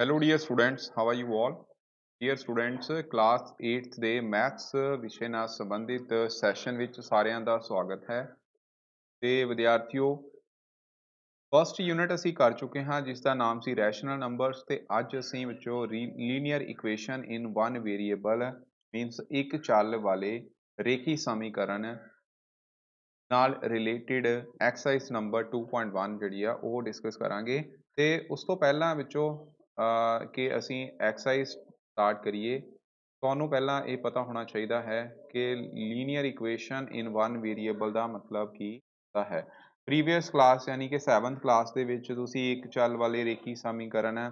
hello dear students how are you all dear students class 8th ਦੇ maths ਵਿਸ਼ੇ ਨਾਲ ਸੰਬੰਧਿਤ ਸੈਸ਼ਨ ਵਿੱਚ ਸਾਰਿਆਂ ਦਾ ਸਵਾਗਤ ਹੈ ਤੇ ਵਿਦਿਆਰਥੀਓ ਫਸਟ ਯੂਨਿਟ ਅਸੀਂ ਕਰ ਚੁੱਕੇ ਹਾਂ ਜਿਸ ਦਾ ਨਾਮ ਸੀ ਰੈਸ਼ਨਲ ਨੰਬਰਸ ਤੇ ਅੱਜ ਅਸੀਂ ਵਿੱਚੋਂ linear equation in one variable means ਇੱਕ ਚੱਲ ਵਾਲੇ ਰੇਖੀ ਸਮੀਕਰਨ ਨਾਲ ਰਿਲੇਟਡ ਐਕਸਰਸਾਈਜ਼ ਨੰਬਰ 2.1 ਜਿਹੜੀ ਆ ਉਹ ਡਿਸਕਸ ਕਰਾਂਗੇ ਤੇ ਉਸ ਤੋਂ ਪਹਿਲਾਂ ਵਿੱਚੋਂ ਕਿ ਅਸੀਂ ਐਕਸਰਸਾਈਜ਼ ਸਟਾਰਟ ਕਰੀਏ ਤੁਹਾਨੂੰ ਪਹਿਲਾਂ ਇਹ ਪਤਾ ਹੋਣਾ ਚਾਹੀਦਾ ਹੈ ਕਿ linear equation in one variable ਦਾ ਮਤਲਬ ਕੀ ਹੁੰਦਾ ਹੈ ਪ੍ਰੀਵੀਅਸ ਕਲਾਸ ਯਾਨੀ ਕਿ 7th ਕਲਾਸ ਦੇ ਵਿੱਚ ਤੁਸੀਂ ਇੱਕ ਚੱਲ ਵਾਲੇ ਰੇਖੀ ਸਮੀਕਰਨ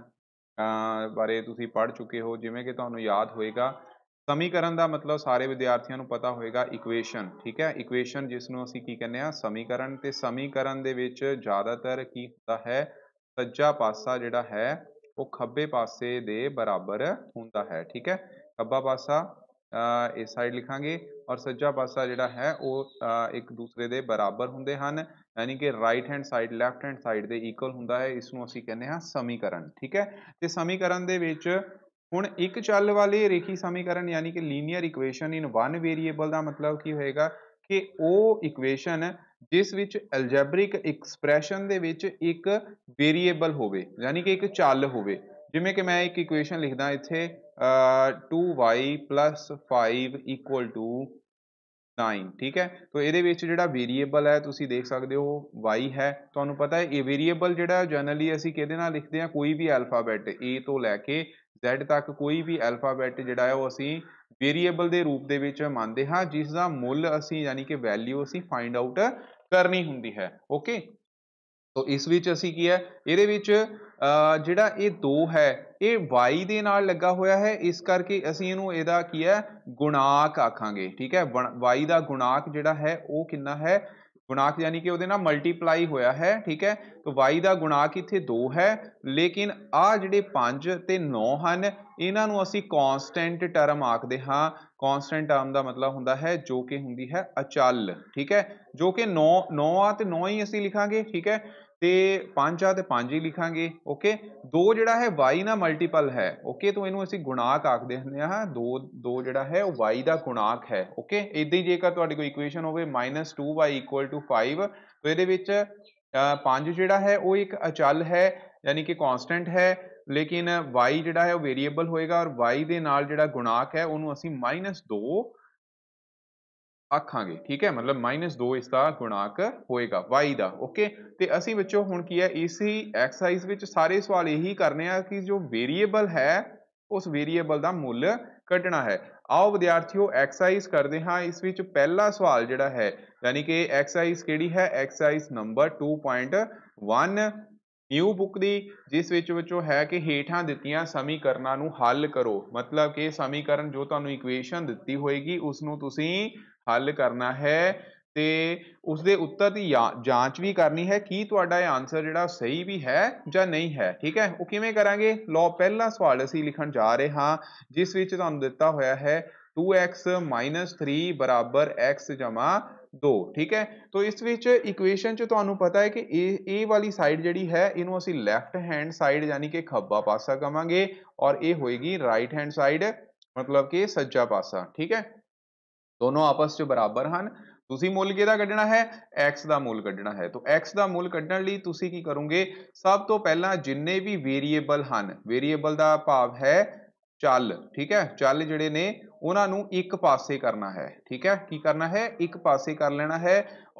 ਬਾਰੇ ਤੁਸੀਂ ਪੜ੍ਹ ਚੁੱਕੇ ਹੋ ਜਿਵੇਂ ਕਿ ਤੁਹਾਨੂੰ ਯਾਦ ਹੋਏਗਾ ਸਮੀਕਰਨ ਦਾ ਮਤਲਬ ਸਾਰੇ ਵਿਦਿਆਰਥੀਆਂ ਨੂੰ ਪਤਾ ਹੋਏਗਾ ਇਕੁਏਸ਼ਨ ਠੀਕ ਹੈ ਇਕੁਏਸ਼ਨ ਜਿਸ ਨੂੰ ਅਸੀਂ ਕੀ ਕਹਿੰਦੇ ਆ ਸਮੀਕਰਨ ਤੇ ਸਮੀਕਰਨ ਦੇ ਵਿੱਚ ਜ਼ਿਆਦਾਤਰ ਕੀ ਹੁੰਦਾ ਹੈ ਸੱਜਾ ਪਾਸਾ ਜਿਹੜਾ ਹੈ ਉਹ ਖੱਬੇ ਪਾਸੇ ਦੇ ਬਰਾਬਰ ਹੁੰਦਾ ਹੈ ਠੀਕ ਹੈ ਖੱਬਾ ਪਾਸਾ ਇਸ ਸਾਈਡ ਲਿਖਾਂਗੇ ਔਰ ਸੱਜਾ ਪਾਸਾ ਜਿਹੜਾ ਹੈ ਉਹ ਇੱਕ ਦੂਸਰੇ ਦੇ ਬਰਾਬਰ ਹੁੰਦੇ ਹਨ ਯਾਨੀ ਕਿ right hand side left hand side ਦੇ ਇਕੁਅਲ ਹੁੰਦਾ ਹੈ ਇਸ ਨੂੰ ਅਸੀਂ ਕਹਿੰਦੇ ਹਾਂ ਸਮੀਕਰਨ ਠੀਕ ਹੈ ਤੇ ਸਮੀਕਰਨ ਦੇ ਵਿੱਚ ਹੁਣ ਇੱਕ ਚੱਲ ਵਾਲੇ ਰੇਖੀ ਸਮੀਕਰਨ ਯਾਨੀ ਕਿ linear equation in one variable ਦਾ ਮਤਲਬ ਕੀ ਹੋਏਗਾ ਕਿ ਉਹ ਇਕੁਏਸ਼ਨ ਹੈ ਜਿਸ ਵਿੱਚ ਅਲਜੈਬਰਿਕ ਐਕਸਪ੍ਰੈਸ਼ਨ ਦੇ ਵਿੱਚ ਇੱਕ ਵੇਰੀਏਬਲ ਹੋਵੇ ਯਾਨੀ ਕਿ ਇੱਕ ਚੱਲ ਹੋਵੇ ਜਿਵੇਂ ਕਿ ਮੈਂ ਇੱਕ ਇਕੁਏਸ਼ਨ ਲਿਖਦਾ ਇੱਥੇ 2y 5 9 ਠੀਕ ਹੈ ਤਾਂ ਇਹਦੇ ਵਿੱਚ ਜਿਹੜਾ ਵੇਰੀਏਬਲ ਹੈ ਤੁਸੀਂ ਦੇਖ ਸਕਦੇ ਹੋ y ਹੈ ਤੁਹਾਨੂੰ ਪਤਾ ਹੈ ਇਹ ਵੇਰੀਏਬਲ ਜਿਹੜਾ ਜਨਰਲੀ ਅਸੀਂ ਕਿਹਦੇ ਨਾਲ ਲਿਖਦੇ ਹਾਂ ਕੋਈ ਵੀ ਅਲਫਾਬੈਟ a ਤੋਂ ਲੈ ਕੇ z ਤੱਕ ਕੋਈ ਵੀ ਅਲਫਾਬੈਟ ਜਿਹੜਾ ਹੈ ਉਹ ਅਸੀਂ ਵੇਰੀਏਬਲ ਦੇ ਰੂਪ ਦੇ ਵਿੱਚ ਮੰਨਦੇ ਹਾਂ ਜਿਸ ਦਾ ਮੁੱਲ ਅਸੀਂ ਯਾਨੀ ਕਿ ਵੈਲਿਊ ਅਸੀਂ ਫਾਈਂਡ ਆਊਟ ਕਰਨੀ ਹੁੰਦੀ ਹੈ ਓਕੇ ਸੋ ਇਸ ਵਿੱਚ ਅਸੀਂ ਕੀ ਹੈ ਇਹਦੇ ਵਿੱਚ ਜਿਹੜਾ ਇਹ 2 ਹੈ ਇਹ y ਦੇ ਨਾਲ ਲੱਗਾ ਹੋਇਆ ਹੈ ਇਸ ਕਰਕੇ ਅਸੀਂ ਇਹਨੂੰ ਇਹਦਾ ਕੀ ਹੈ ਗੁਣਾਕ ਆਖਾਂਗੇ ਠੀਕ ਹੈ y ਦਾ ਗੁਣਾਕ ਜਿਹੜਾ ਹੈ ਉਹ ਕਿੰਨਾ ਹੈ ਗੁਣਾਕ ਯਾਨੀ ਕਿ ਉਹਦੇ ਨਾਲ ਮਲਟੀਪਲਾਈ ਹੋਇਆ ਹੈ ਠੀਕ ਹੈ ਤਾਂ y ਦਾ ਗੁਣਾਕ ਇੱਥੇ 2 ਹੈ ਲੇਕਿਨ ਆ ਜਿਹੜੇ 5 ਤੇ 9 ਹਨ ਇਹਨਾਂ ਨੂੰ ਅਸੀਂ ਕਨਸਟੈਂਟ ਟਰਮ ਆਖਦੇ ਹਾਂ ਕਨਸਟੈਂਟ ਟਰਮ ਦਾ ਮਤਲਬ ਹੁੰਦਾ ਹੈ ਜੋ ਕਿ ਹੁੰਦੀ ਹੈ ਅਚਲ ਠੀਕ ਹੈ ਜੋ ਕਿ 9 9 ਆ ਤੇ 9 ਹੀ ਅਸੀਂ ਲਿਖਾਂਗੇ ਠੀਕ ਹੈ ਤੇ 5 ਆ ਤੇ 5 ਹੀ ਲਿਖਾਂਗੇ ਓਕੇ 2 ਜਿਹੜਾ ਹੈ y ਨਾਲ ਮਲਟੀਪਲ ਹੈ ਓਕੇ ਤੋਂ ਇਹਨੂੰ ਅਸੀਂ ਗੁਣਾਕ ਆਖਦੇ ਹੁੰਦੇ ਹਾਂ 2 2 ਜਿਹੜਾ ਹੈ ਉਹ y ਦਾ ਗੁਣਾਕ ਹੈ ਓਕੇ ਇਦਾਂ ਹੀ ਜੇਕਰ ਤੁਹਾਡੀ ਕੋਈ ਇਕੁਏਸ਼ਨ ਹੋਵੇ -2y 5 ਤਾਂ ਇਹਦੇ ਵਿੱਚ 5 ਜਿਹੜਾ ਹੈ ਉਹ ਇੱਕ ਅਚਲ ਹੈ ਯਾਨੀ ਕਿ ਕਨਸਟੈਂਟ ਹੈ ਲੇਕਿਨ y ਜਿਹੜਾ ਹੈ ਉਹ ਵੇਰੀਏਬਲ ਹੋਏਗਾ ਔਰ y ਦੇ ਨਾਲ ਜਿਹੜਾ ਗੁਣਾਕ ਹੈ ਉਹਨੂੰ ਅਸੀਂ -2 ਆਖਾਂਗੇ ਠੀਕ ਹੈ ਮਤਲਬ -2 ਇਸ ਦਾ ਗੁਣਾਕ ਹੋਏਗਾ y ਦਾ ਓਕੇ ਤੇ ਅਸੀਂ ਵਿੱਚੋਂ ਹੁਣ ਕੀ ਹੈ ਇਸੇ ਐਕਸਰਸਾਈਜ਼ ਵਿੱਚ ਸਾਰੇ ਸਵਾਲ ਇਹੀ ਕਰਨੇ ਆ ਕਿ ਜੋ ਵੇਰੀਏਬਲ ਹੈ ਉਸ ਵੇਰੀਏਬਲ ਦਾ ਮੁੱਲ ਕੱਢਣਾ ਹੈ ਆਓ ਵਿਦਿਆਰਥੀਓ ਐਕਸਰਸਾਈਜ਼ ਕਰਦੇ ਹਾਂ ਇਸ ਵਿੱਚ ਪਹਿਲਾ ਸਵਾਲ ਜਿਹੜਾ ਹੈ ਯਾਨੀ ਕਿ ਐਕਸਰਸਾਈਜ਼ ਕਿਹੜੀ ਹੈ ਐਕਸਰਸਾਈਜ਼ ਨੰਬਰ 2.1 ਨਿਊ ਬੁੱਕ ਦੀ ਜਿਸ ਵਿੱਚ ਵਿੱਚੋਂ ਹੈ ਕਿ ਹੇਠਾਂ ਦਿੱਤੀਆਂ ਸਮੀਕਰਨਾਂ ਨੂੰ ਹੱਲ ਕਰੋ ਮਤਲਬ ਕਿ ਸਮੀਕਰਨ ਜੋ ਤੁਹਾਨੂੰ ਇਕੁਏਸ਼ਨ ਦਿੱਤੀ ਹੋਏਗੀ ਉਸ ਨੂੰ ਤੁਸੀਂ ਹੱਲ ਕਰਨਾ ਹੈ ਤੇ ਉਸ ਦੇ ਉੱਤਰ ਦੀ ਜਾਂਚ ਵੀ ਕਰਨੀ ਹੈ ਕਿ ਤੁਹਾਡਾ ਇਹ ਆਨਸਰ ਜਿਹੜਾ ਸਹੀ ਵੀ ਹੈ ਜਾਂ ਨਹੀਂ ਹੈ ਠੀਕ ਹੈ ਉਹ ਕਿਵੇਂ ਕਰਾਂਗੇ ਲਓ ਪਹਿਲਾ ਸਵਾਲ ਅਸੀਂ ਲਿਖਣ ਜਾ ਰਹੇ ਹਾਂ ਜਿਸ ਵਿੱਚ ਤੁਹਾਨੂੰ ਦਿੱਤਾ ਹੋਇਆ ਹੈ 2x 3 x 2 ਠੀਕ ਹੈ ਤੋਂ ਇਸ ਵਿੱਚ ਇਕੁਏਸ਼ਨ ਚ ਤੁਹਾਨੂੰ ਪਤਾ ਹੈ ਕਿ ਇਹ ਇਹ ਵਾਲੀ ਸਾਈਡ ਜਿਹੜੀ ਹੈ ਇਹਨੂੰ ਅਸੀਂ ਲੈਫਟ ਹੈਂਡ ਸਾਈਡ ਯਾਨੀ ਕਿ ਖੱਬਾ ਪਾਸਾ ਕਵਾਂਗੇ ਔਰ ਇਹ ਹੋਏਗੀ ਰਾਈਟ ਹੈਂਡ ਸਾਈਡ ਮਤਲਬ ਕਿ ਸੱਜਾ ਪਾਸਾ ਠੀਕ ਹੈ ਦੋਨੋਂ ਆਪਸ ਵਿੱਚ ਬਰਾਬਰ ਹਨ ਤੁਸੀਂ ਮੁੱਲ ਕਿਹਦਾ ਕੱਢਣਾ ਹੈ x ਦਾ ਮੁੱਲ ਕੱਢਣਾ ਹੈ ਤਾਂ x ਦਾ ਮੁੱਲ ਕੱਢਣ ਲਈ ਤੁਸੀਂ ਕੀ ਕਰੋਗੇ ਸਭ ਤੋਂ ਪਹਿਲਾਂ ਜਿੰਨੇ ਵੀ ਵੇਰੀਏਬਲ ਹਨ ਵੇਰੀਏਬਲ ਦਾ ਭਾਵ ਹੈ ਚੱਲ ਠੀਕ ਹੈ ਚੱਲ ਜਿਹੜੇ ਨੇ ਉਹਨਾਂ ਨੂੰ ਇੱਕ ਪਾਸੇ ਕਰਨਾ ਹੈ ਠੀਕ ਹੈ ਕੀ ਕਰਨਾ ਹੈ ਇੱਕ ਪਾਸੇ ਕਰ ਲੈਣਾ ਹੈ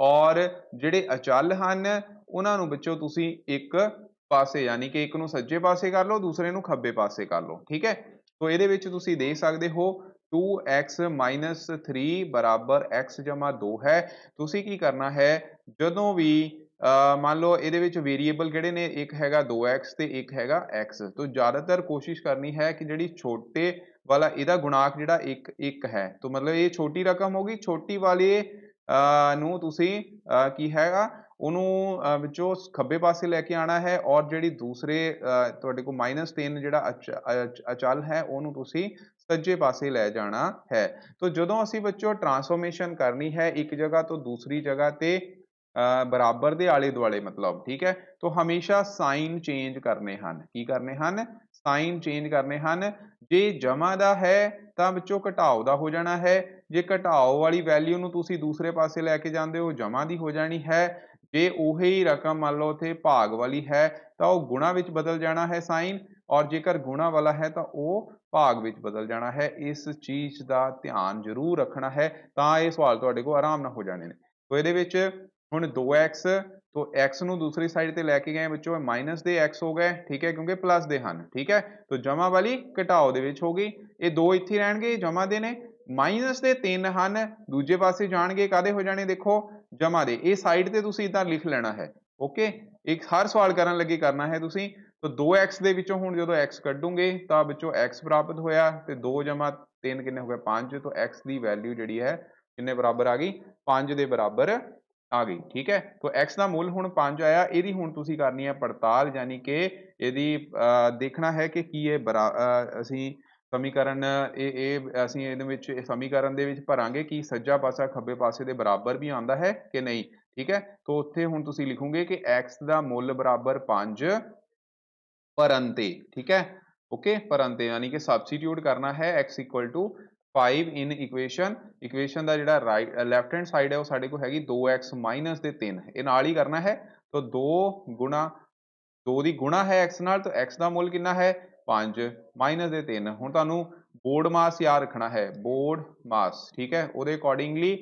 ਔਰ ਜਿਹੜੇ ਅਚਲ ਹਨ ਉਹਨਾਂ ਨੂੰ ਵਿੱਚੋਂ ਤੁਸੀਂ ਇੱਕ ਪਾਸੇ ਯਾਨੀ ਕਿ ਇੱਕ ਨੂੰ ਸੱਜੇ ਪਾਸੇ ਕਰ ਲਓ ਦੂਸਰੇ ਨੂੰ ਖੱਬੇ ਪਾਸੇ ਕਰ ਲਓ ਠੀਕ ਹੈ ਤੋ ਇਹਦੇ ਵਿੱਚ ਤੁਸੀਂ ਦੇਖ ਸਕਦੇ ਹੋ 2x 3 ਬਰਾਬਰ x 2 ਹੈ ਤੁਸੀਂ ਕੀ ਕਰਨਾ ਹੈ ਜਦੋਂ ਵੀ ਮੰਨ ਲਓ ਇਹਦੇ ਵਿੱਚ ਵੇਰੀਏਬਲ ਕਿਹੜੇ ਨੇ ਇੱਕ ਹੈਗਾ 2x ਤੇ ਇੱਕ ਹੈਗਾ x ਤੋਂ ਜ਼ਿਆਦਾਤਰ ਕੋਸ਼ਿਸ਼ ਕਰਨੀ ਹੈ ਕਿ ਜਿਹੜੀ ਛੋਟੇ ਵਾਲਾ ਇਹਦਾ ਗੁਣਾਕ ਜਿਹੜਾ 1 1 ਹੈ ਤੋਂ ਮਤਲਬ ਇਹ ਛੋਟੀ ਰਕਮ ਹੋਗੀ ਛੋਟੀ ਵਾਲੇ ਨੂੰ ਤੁਸੀਂ ਕੀ ਹੈਗਾ ਉਹਨੂੰ ਵਿੱਚੋਂ ਖੱਬੇ ਪਾਸੇ ਲੈ ਕੇ ਆਣਾ ਹੈ ਔਰ ਜਿਹੜੀ ਦੂਸਰੇ ਤੁਹਾਡੇ ਕੋਲ -3 ਜਿਹੜਾ ਅਚਲ ਹੈ ਉਹਨੂੰ ਤੁਸੀਂ ਸੱਜੇ ਪਾਸੇ ਲੈ ਜਾਣਾ ਹੈ ਤਾਂ ਜਦੋਂ ਅਸੀਂ ਬੱਚੋ ਟਰਾਂਸਫਰਮੇਸ਼ਨ ਕਰਨੀ ਹੈ ਇੱਕ ਜਗ੍ਹਾ ਤੋਂ ਦੂਸਰੀ ਜਗ੍ਹਾ ਤੇ ਬਰਾਬਰ ਦੇ ਆਲੇ ਦੁਆਲੇ ਮਤਲਬ ਠੀਕ ਹੈ ਤਾਂ ਹਮੇਸ਼ਾ ਸਾਈਨ ਚੇਂਜ ਕਰਨੇ ਹਨ ਕੀ ਕਰਨੇ ਹਨ ਸਾਈਨ ਚੇਂਜ ਕਰਨੇ ਹਨ ਜੇ ਜਮਾ ਦਾ ਹੈ ਤਾਂ ਵਿੱਚੋਂ ਘਟਾਓ ਦਾ ਹੋ ਜਾਣਾ ਹੈ ਜੇ ਘਟਾਓ ਵਾਲੀ ਵੈਲਿਊ ਨੂੰ ਤੁਸੀਂ ਦੂਸਰੇ ਪਾਸੇ ਲੈ ਕੇ ਜਾਂਦੇ ਹੋ ਜਮਾ ਦੀ ਹੋ ਜਾਣੀ ਹੈ ਜੇ ਉਹੀ ਰਕਮ ਮੰਨ ਲਓ ਤੇ ਭਾਗ ਵਾਲੀ ਹੈ ਤਾਂ ਉਹ ਗੁਣਾ ਵਿੱਚ ਬਦਲ ਜਾਣਾ ਹੈ ਸਾਈਨ ਔਰ ਜੇਕਰ ਗੁਣਾ ਵਾਲਾ ਹੈ ਤਾਂ ਉਹ ਭਾਗ ਵਿੱਚ ਬਦਲ ਜਾਣਾ ਹੈ ਇਸ ਚੀਜ਼ ਦਾ ਧਿਆਨ ਜ਼ਰੂਰ ਰੱਖਣਾ ਹੈ ਤਾਂ ਇਹ ਸਵਾਲ ਤੁਹਾਡੇ ਕੋਲ ਆਰਾਮ ਨਾਲ ਹੋ ਜਾਣੇ ਨੇ ਸੋ ਇਹਦੇ ਵਿੱਚ ਹੁਣ 2x ਤੋਂ x ਨੂੰ ਦੂਸਰੀ ਸਾਈਡ ਤੇ ਲੈ ਕੇ ਗਏ ਵਿੱਚੋਂ ਮਾਈਨਸ ਦੇ x ਹੋ ਗਏ ਠੀਕ ਹੈ ਕਿਉਂਕਿ ਪਲੱਸ ਦੇ ਹਨ ਠੀਕ ਹੈ ਤੋ ਜਮਾ ਵਾਲੀ ਘਟਾਓ ਦੇ ਵਿੱਚ ਹੋ ਗਈ ਇਹ ਦੋ ਇੱਥੇ ਰਹਿਣਗੇ ਜਮਾ ਦੇ ਨੇ ਮਾਈਨਸ ਦੇ 3 ਹਨ ਦੂਜੇ ਪਾਸੇ ਜਾਣਗੇ ਕਾਦੇ ਹੋ ਜਾਣੇ ਦੇਖੋ ਜਮਾ ਦੇ ਇਹ ਸਾਈਡ ਤੇ ਤੁਸੀਂ ਇਦਾਂ ਲਿਖ ਲੈਣਾ ਹੈ ਓਕੇ ਇੱਕ ਹਰ ਸਵਾਲ ਕਰਨ ਲੱਗੇ ਕਰਨਾ ਹੈ ਤੁਸੀਂ ਤਾਂ 2x ਦੇ ਵਿੱਚੋਂ ਹੁਣ ਜਦੋਂ x ਕੱਢੂਗੇ ਤਾਂ ਵਿੱਚੋਂ x ਪ੍ਰਾਪਤ ਹੋਇਆ ਤੇ 2 3 ਕਿੰਨੇ ਹੋ ਗਏ 5 ਤੋ x ਦੀ ਵੈਲਿਊ ਜਿਹੜੀ ਹੈ ਕਿੰਨੇ ਬਰਾਬਰ ਆ ਗਈ 5 ਦੇ ਬਰਾਬਰ ਆ ਗਈ ਠੀਕ ਹੈ ਤਾਂ x ਦਾ ਮੁੱਲ ਹੁਣ 5 ਆਇਆ ਇਹਦੀ ਹੁਣ ਤੁਸੀਂ ਕਰਨੀ ਹੈ ਪੜਤਾਲ ਯਾਨੀ ਕਿ ਇਹਦੀ ਦੇਖਣਾ ਹੈ ਕਿ ਕੀ ਇਹ ਅਸੀਂ ਸਮੀਕਰਨ ਇਹ ਇਹ ਅਸੀਂ ਇਹਦੇ ਵਿੱਚ ਇਹ ਸਮੀਕਰਨ ਦੇ ਵਿੱਚ ਭਰਾਂਗੇ ਕਿ ਸੱਜਾ ਪਾਸਾ ਖੱਬੇ ਪਾਸੇ ਦੇ ਬਰਾਬਰ ਵੀ ਆਉਂਦਾ ਹੈ ਕਿ ਨਹੀਂ ਠੀਕ ਹੈ ਤਾਂ ਉੱਥੇ ਹੁਣ ਤੁਸੀਂ ਲਿਖੋਗੇ ਕਿ x ਦਾ ਮੁੱਲ ਬਰਾਬਰ 5 परंते ठीक है ओके परंते यानी कि सब्सटीट्यूट करना है x equal to 5 in equation equation ਦਾ ਜਿਹੜਾ ਰਾਈਟ ਲੈਫਟ ਹੈਂਡ ਸਾਈਡ ਹੈ ਉਹ ਸਾਡੇ ਕੋਲ ਹੈਗੀ 2x ਤੇ 3 ਇਹ ਨਾਲ ਹੀ ਕਰਨਾ ਹੈ ਤਾਂ 2 ਗੁਣਾ 2 ਦੀ ਗੁਣਾ ਹੈ x ਨਾਲ ਤਾਂ x ਦਾ ਮੁੱਲ ਕਿੰਨਾ ਹੈ 5 ਦੇ 3 ਹੁਣ ਤੁਹਾਨੂੰ ਬੋਰਡ ਮਾਸ ਯਾਦ ਰੱਖਣਾ ਹੈ ਬੋਰਡ ਮਾਸ ਠੀਕ ਹੈ ਉਹਦੇ ਅਕੋਰਡਿੰਗਲੀ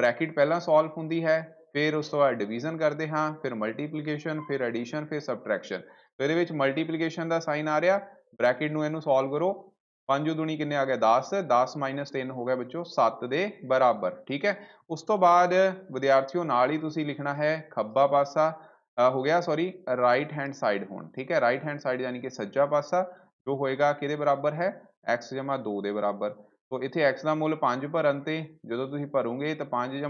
ਬ੍ਰੈਕਟ ਪਹਿਲਾਂ ਸੋਲਵ ਹੁੰਦੀ ਹੈ ਫਿਰ ਉਸ ਤੋਂ ਬਾਅਦ ਡਿਵੀਜ਼ਨ ਕਰਦੇ ਹਾਂ ਫਿਰ ਮਲਟੀਪਲੀਕੇਸ਼ਨ ਫਿਰ ਐਡੀਸ਼ਨ ਫਿਰ ਸਬਟ੍ਰੈਕਸ਼ਨ ਇਹਦੇ ਵਿੱਚ ਮਲਟੀਪਲੀਕੇਸ਼ਨ ਦਾ ਸਾਈਨ ਆ ਰਿਹਾ ਬ੍ਰੈਕਟ ਨੂੰ ਇਹਨੂੰ ਸੋਲਵ ਕਰੋ 5 ਦੂਣੀ ਕਿੰਨੇ ਆ ਗਿਆ 10 10 3 ਹੋ ਗਿਆ ਬੱਚੋ 7 ਦੇ ਬਰਾਬਰ ਠੀਕ ਹੈ ਉਸ ਤੋਂ ਬਾਅਦ ਵਿਦਿਆਰਥੀਓ ਨਾਲ ਹੀ ਤੁਸੀਂ ਲਿਖਣਾ ਹੈ ਖੱਬਾ ਪਾਸਾ ਹੋ ਗਿਆ ਸੌਰੀ ਰਾਈਟ ਹੈਂਡ ਸਾਈਡ ਹੋਣ ਠੀਕ ਹੈ ਰਾਈਟ ਹੈਂਡ ਸਾਈਡ ਯਾਨੀ ਕਿ ਸੱਜਾ ਪਾਸਾ ਜੋ ਹੋਏਗਾ ਕਿਹਦੇ ਬਰਾਬਰ ਹੈ x 2 ਦੇ ਬਰਾਬਰ ਸੋ ਇੱਥੇ x ਦਾ ਮੁੱਲ 5 ਭਰਨ ਤੇ ਜਦੋਂ ਤੁਸੀਂ ਭਰੋਗੇ ਤਾਂ 5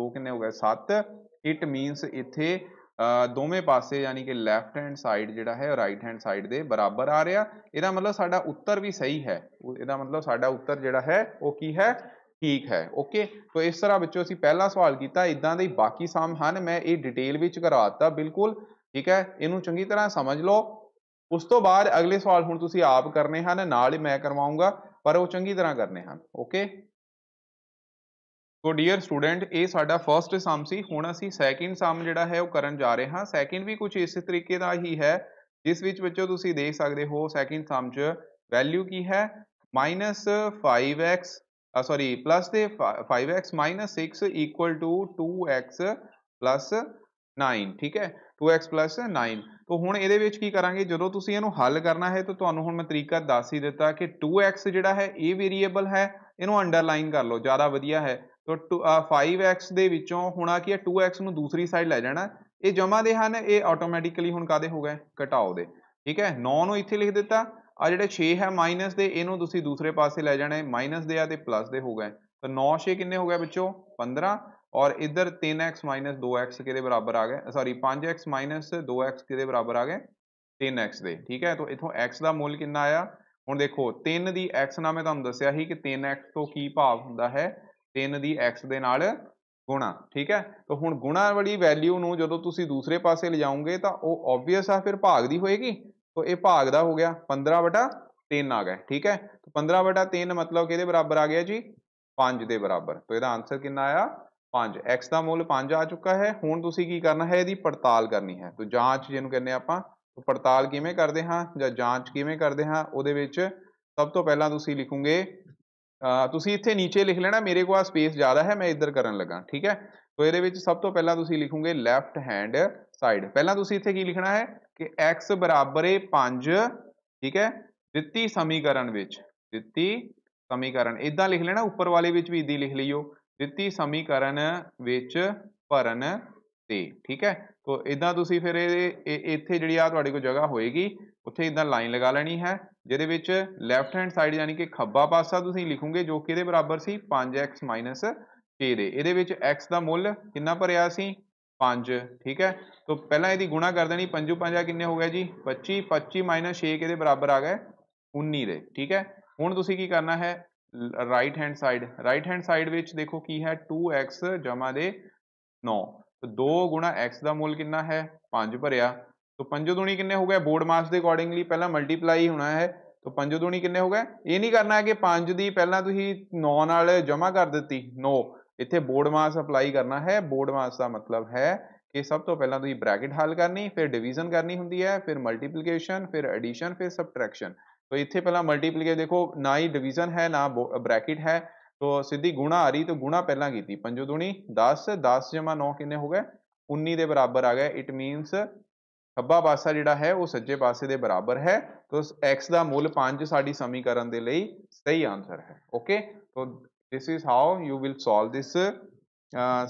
2 ਕਿੰਨੇ ਹੋ ਗਏ 7 ਇਟ ਮੀਨਸ ਇੱਥੇ ਦੋਵੇਂ ਪਾਸੇ ਯਾਨੀ ਕਿ ਲੈਫਟ ਹੈਂਡ ਸਾਈਡ ਜਿਹੜਾ ਹੈ ਰਾਈਟ ਹੈਂਡ ਸਾਈਡ ਦੇ ਬਰਾਬਰ ਆ ਰਿਹਾ ਇਹਦਾ ਮਤਲਬ ਸਾਡਾ ਉੱਤਰ ਵੀ ਸਹੀ ਹੈ ਇਹਦਾ ਮਤਲਬ ਸਾਡਾ ਉੱਤਰ ਜਿਹੜਾ ਹੈ ਉਹ ਕੀ ਹੈ ਠੀਕ ਹੈ ਓਕੇ ਸੋ ਇਸ ਤਰ੍ਹਾਂ ਵਿੱਚੋਂ ਅਸੀਂ ਪਹਿਲਾ ਸਵਾਲ ਕੀਤਾ ਇਦਾਂ ਦੇ ਬਾਕੀ ਸਾਮ ਹਨ ਮੈਂ ਇਹ ਡਿਟੇਲ ਵਿੱਚ ਕਰਾ ਦਿੱਤਾ ਬਿਲਕੁਲ ਠੀਕ ਹੈ ਇਹਨੂੰ ਚੰਗੀ ਤਰ੍ਹਾਂ ਸਮਝ ਲਓ ਉਸ ਤੋਂ ਬਾਅਦ ਅਗਲੇ ਸਵਾਲ ਹੁਣ ਤੁਸੀਂ ਆਪ ਕਰਨੇ ਹਨ ਨਾਲ ਹੀ ਮੈਂ ਕਰਵਾਉਂਗਾ ਪਰ ਉਹ ਚੰਗੀ ਤਰ੍ਹਾਂ ਕਰਨੇ ਹਨ ਓਕੇ ਸੋ ਡੀਅਰ ਸਟੂਡੈਂਟ ਇਹ ਸਾਡਾ ਫਰਸਟ ਸਮ ਸੀ ਹੁਣ ਅਸੀਂ ਸੈਕਿੰਡ ਸਮ ਜਿਹੜਾ ਹੈ ਉਹ ਕਰਨ ਜਾ ਰਹੇ ਹਾਂ ਸੈਕਿੰਡ ਵੀ ਕੁਝ ਇਸੇ ਤਰੀਕੇ ਦਾ ਹੀ ਹੈ ਜਿਸ ਵਿੱਚ ਵਿੱਚੋਂ ਤੁਸੀਂ ਦੇਖ ਸਕਦੇ ਹੋ ਸੈਕਿੰਡ ਸਮ 'ਚ ਵੈਲਿਊ ਕੀ ਹੈ -5x ਸੌਰੀ ਪਲੱਸ ਦੇ 5x 6 2x 9 ਠੀਕ ਹੈ 2x 9 ਤੋਂ ਹੁਣ ਇਹਦੇ ਵਿੱਚ ਕੀ ਕਰਾਂਗੇ ਜਦੋਂ ਤੁਸੀਂ ਇਹਨੂੰ ਹੱਲ ਕਰਨਾ ਹੈ ਤਾਂ ਤੁਹਾਨੂੰ ਹੁਣ ਮੈਂ ਤਰੀਕਾ ਦੱਸ ਹੀ ਦਿੱਤਾ ਕਿ 2x ਜਿਹੜਾ ਹੈ ਇਹ ਵੇਰੀਏਬਲ ਹੈ ਇਹਨੂੰ ਅੰਡਰਲਾਈਨ ਕਰ ਲਓ ਜ਼ਿਆਦਾ ਵਧੀਆ ਹੈ ਤੋ 5x ਦੇ ਵਿੱਚੋਂ ਹੋਣਾ ਕੀ ਹੈ 2x ਨੂੰ ਦੂਸਰੀ ਸਾਈਡ ਲੈ ਜਾਣਾ ਇਹ ਜਮਾ ਦੇ ਹਨ ਇਹ ਆਟੋਮੈਟਿਕਲੀ ਹੁਣ ਕਾਦੇ ਹੋ ਗਏ ਘਟਾਓ ਦੇ ਠੀਕ ਹੈ 9 ਨੂੰ ਇੱਥੇ ਲਿਖ ਦਿੱਤਾ ਆ ਜਿਹੜੇ 6 ਹੈ ਮਾਈਨਸ ਦੇ ਇਹਨੂੰ ਤੁਸੀਂ ਦੂਸਰੇ ਪਾਸੇ ਲੈ ਜਾਣਾ ਹੈ ਮਾਈਨਸ ਦੇ ਆ ਤੇ ਪਲੱਸ ਦੇ ਹੋ ਗਏ ਤਾਂ 9 6 ਕਿੰਨੇ ਹੋ ਗਏ ਬੱਚੋ 15 ਔਰ ਇਧਰ 3x 2x ਕਿਹਦੇ ਬਰਾਬਰ ਆ ਗਏ ਸੌਰੀ 5x 2x ਕਿਹਦੇ ਬਰਾਬਰ ਆ ਗਏ 3x ਦੇ ਠੀਕ ਹੈ ਤਾਂ ਇਥੋਂ x ਦਾ ਮੁੱਲ ਕਿੰਨਾ ਆਇਆ ਹੁਣ ਦੇਖੋ 3 ਦੀ x ਨਾ ਮੈਂ ਤੁਹਾਨੂੰ ਦੱਸਿਆ ਸੀ ਕਿ 3x ਤੋਂ ਕੀ ਭਾਵ ਹੁੰਦਾ ਹੈ 3 ਦੀ x ਦੇ ਨਾਲ ਗੁਣਾ ਠੀਕ ਹੈ ਤਾਂ ਹੁਣ ਗੁਣਾ ਵਾਲੀ ਵੈਲਿਊ ਨੂੰ ਜਦੋਂ ਤੁਸੀਂ ਦੂਸਰੇ ਪਾਸੇ ਲਿਜਾਓਗੇ ਤਾਂ ਉਹ ਆਬਵੀਅਸ ਆ ਫਿਰ ਭਾਗ ਦੀ ਹੋਏਗੀ ਤਾਂ ਇਹ ਭਾਗ ਦਾ ਹੋ ਗਿਆ 15 ਬਟਾ 3 ਆ ਗਿਆ ਠੀਕ ਹੈ ਤਾਂ 15 ਬਟਾ 3 ਮਤਲਬ ਕਿਹਦੇ ਬਰਾਬਰ ਆ ਗਿਆ ਜੀ 5 ਦੇ ਬਰਾਬਰ ਤਾਂ ਇਹਦਾ ਆਨਸਰ ਕਿੰਨਾ ਆਇਆ 5 x ਦਾ ਮੁੱਲ 5 ਆ ਚੁੱਕਾ ਹੈ ਹੁਣ ਤੁਸੀਂ ਕੀ ਕਰਨਾ ਹੈ ਇਹਦੀ ਪੜਤਾਲ ਕਰਨੀ ਹੈ ਤਾਂ ਜਾਂਚ ਜਿਹਨੂੰ ਕਹਿੰਦੇ ਆਪਾਂ ਪੜਤਾਲ ਕਿਵੇਂ ਕਰਦੇ ਹਾਂ ਜਾਂ ਜਾਂਚ ਕਿਵੇਂ ਕਰਦੇ ਹਾਂ ਉਹਦੇ ਵਿੱਚ ਸਭ ਤੋਂ ਪਹਿਲਾਂ ਤੁਸੀਂ ਲਿਖੋਗੇ ਤੁਸੀਂ ਇੱਥੇ ਨੀਚੇ ਲਿਖ ਲੈਣਾ ਮੇਰੇ ਕੋਲ ਸਪੇਸ ਜ਼ਿਆਦਾ ਹੈ ਮੈਂ ਇੱਧਰ ਕਰਨ ਲੱਗਾ ਠੀਕ ਹੈ ਸੋ ਇਹਦੇ ਵਿੱਚ ਸਭ ਤੋਂ ਪਹਿਲਾਂ ਤੁਸੀਂ ਲਿਖੋਗੇ ਲੈਫਟ ਹੈਂਡ ਸਾਈਡ ਪਹਿਲਾਂ ਤੁਸੀਂ ਇੱਥੇ ਕੀ ਲਿਖਣਾ ਹੈ ਕਿ x ਬਰਾਬਰ 5 ਠੀਕ ਹੈ ਦਿੱਤੀ ਸਮੀਕਰਨ ਵਿੱਚ ਦਿੱਤੀ ਸਮੀਕਰਨ ਇਦਾਂ ਲਿਖ ਲੈਣਾ ਉੱਪਰ ਵਾਲੇ ਵਿੱਚ ਵੀ ਇਦੀ ਲਿਖ ਲਈਓ ਦਿੱਤੀ ਸਮੀਕਰਨ ਵਿੱਚ ਭਰਨ ਤੇ ਠੀਕ ਹੈ ਤੋਂ ਇਦਾਂ ਤੁਸੀਂ ਫਿਰ ਇਹ ਇੱਥੇ ਜਿਹੜੀ ਆ ਤੁਹਾਡੇ ਕੋਲ ਜਗ੍ਹਾ ਹੋਏਗੀ ਉੱਥੇ ਇਦਾਂ ਲਾਈਨ ਲਗਾ ਲੈਣੀ ਹੈ ਜਿਹਦੇ ਵਿੱਚ ਲੈਫਟ ਹੈਂਡ ਸਾਈਡ ਯਾਨੀ ਕਿ ਖੱਬਾ ਪਾਸਾ ਤੁਸੀਂ ਲਿਖੋਗੇ ਜੋ ਕਿ ਇਹਦੇ ਬਰਾਬਰ ਸੀ 5x 6 ਦੇ ਇਹਦੇ ਵਿੱਚ x ਦਾ ਮੁੱਲ ਕਿੰਨਾ ਭਰਿਆ ਸੀ 5 ਠੀਕ ਹੈ ਤੋਂ ਪਹਿਲਾਂ ਇਹਦੀ ਗੁਣਾ ਕਰ ਦੇਣੀ 5 5 ਕਿੰਨੇ ਹੋ ਗਿਆ ਜੀ 25 25 6 ਕਿਹਦੇ ਬਰਾਬਰ ਆ ਗਿਆ 19 ਦੇ ਠੀਕ ਹੈ ਹੁਣ ਤੁਸੀਂ ਕੀ ਕਰਨਾ ਹੈ right hand side right hand side ਵਿੱਚ ਦੇਖੋ ਕੀ ਹੈ 2x ਦੇ 9 2 x ਦਾ ਮੁੱਲ ਕਿੰਨਾ ਹੈ 5 ਭਰਿਆ ਤੋ 5 ਦੂਣੀ ਕਿੰਨੇ ਹੋ ਗਏ ਬੋਰਡ ਮਾਸ ਦੇ ਅਕੋਰਡਿੰਗਲੀ ਪਹਿਲਾਂ ਮਲਟੀਪਲਾਈ ਹੋਣਾ ਹੈ ਤੋ 5 ਦੂਣੀ ਕਿੰਨੇ ਹੋ ਗਏ ਇਹ ਨਹੀਂ ਕਰਨਾ ਕਿ 5 ਦੀ ਪਹਿਲਾਂ ਤੁਸੀਂ 9 ਨਾਲ ਜਮਾ ਕਰ ਦਿੱਤੀ 9 ਇੱਥੇ ਬੋਰਡ ਮਾਸ ਅਪਲਾਈ ਕਰਨਾ ਹੈ ਬੋਰਡ ਮਾਸ ਦਾ ਮਤਲਬ ਹੈ ਕਿ ਸਭ ਤੋਂ ਪਹਿਲਾਂ ਤੁਸੀਂ ਬ੍ਰੈਕਟ ਹੱਲ ਕਰਨੀ ਫਿਰ ਡਿਵੀਜ਼ਨ ਕਰਨੀ ਹੁੰਦੀ ਹੈ ਫਿਰ ਮਲਟੀਪਲੀਕੇਸ਼ਨ ਫਿਰ ਐਡੀਸ਼ਨ ਫਿਰ ਸਬਟ੍ਰੈਕਸ਼ਨ ਤੋ ਇੱਥੇ ਪਹਿਲਾਂ ਮਲਟੀਪਲੀਕੇ ਦੇਖੋ ਨਾ ਹੀ ਡਿਵੀਜ਼ਨ ਹੈ ਨਾ ਬ੍ਰੈਕਟ ਹੈ ਸੋ ਸਿੱਧੀ ਗੁਣਾ ਆ ਰਹੀ तो ਗੁਣਾ ਪਹਿਲਾਂ ਕੀਤੀ पंजो दूनी दस दस ਜਮਾ नौ ਕਿੰਨੇ ਹੋ ਗਏ उन्नी ਦੇ ਬਰਾਬਰ ਆ ਗਏ इट मीनस ਖੱਬਾ ਪਾਸਾ ਜਿਹੜਾ ਹੈ ਉਹ ਸੱਜੇ ਪਾਸੇ ਦੇ ਬਰਾਬਰ ਹੈ ਤੋ x ਦਾ ਮੁੱਲ 5 ਸਾਡੀ ਸਮੀਕਰਨ ਦੇ ਲਈ ਸਹੀ ਆਨਸਰ ਹੈ ਓਕੇ ਤਾਂ this is how you will solve this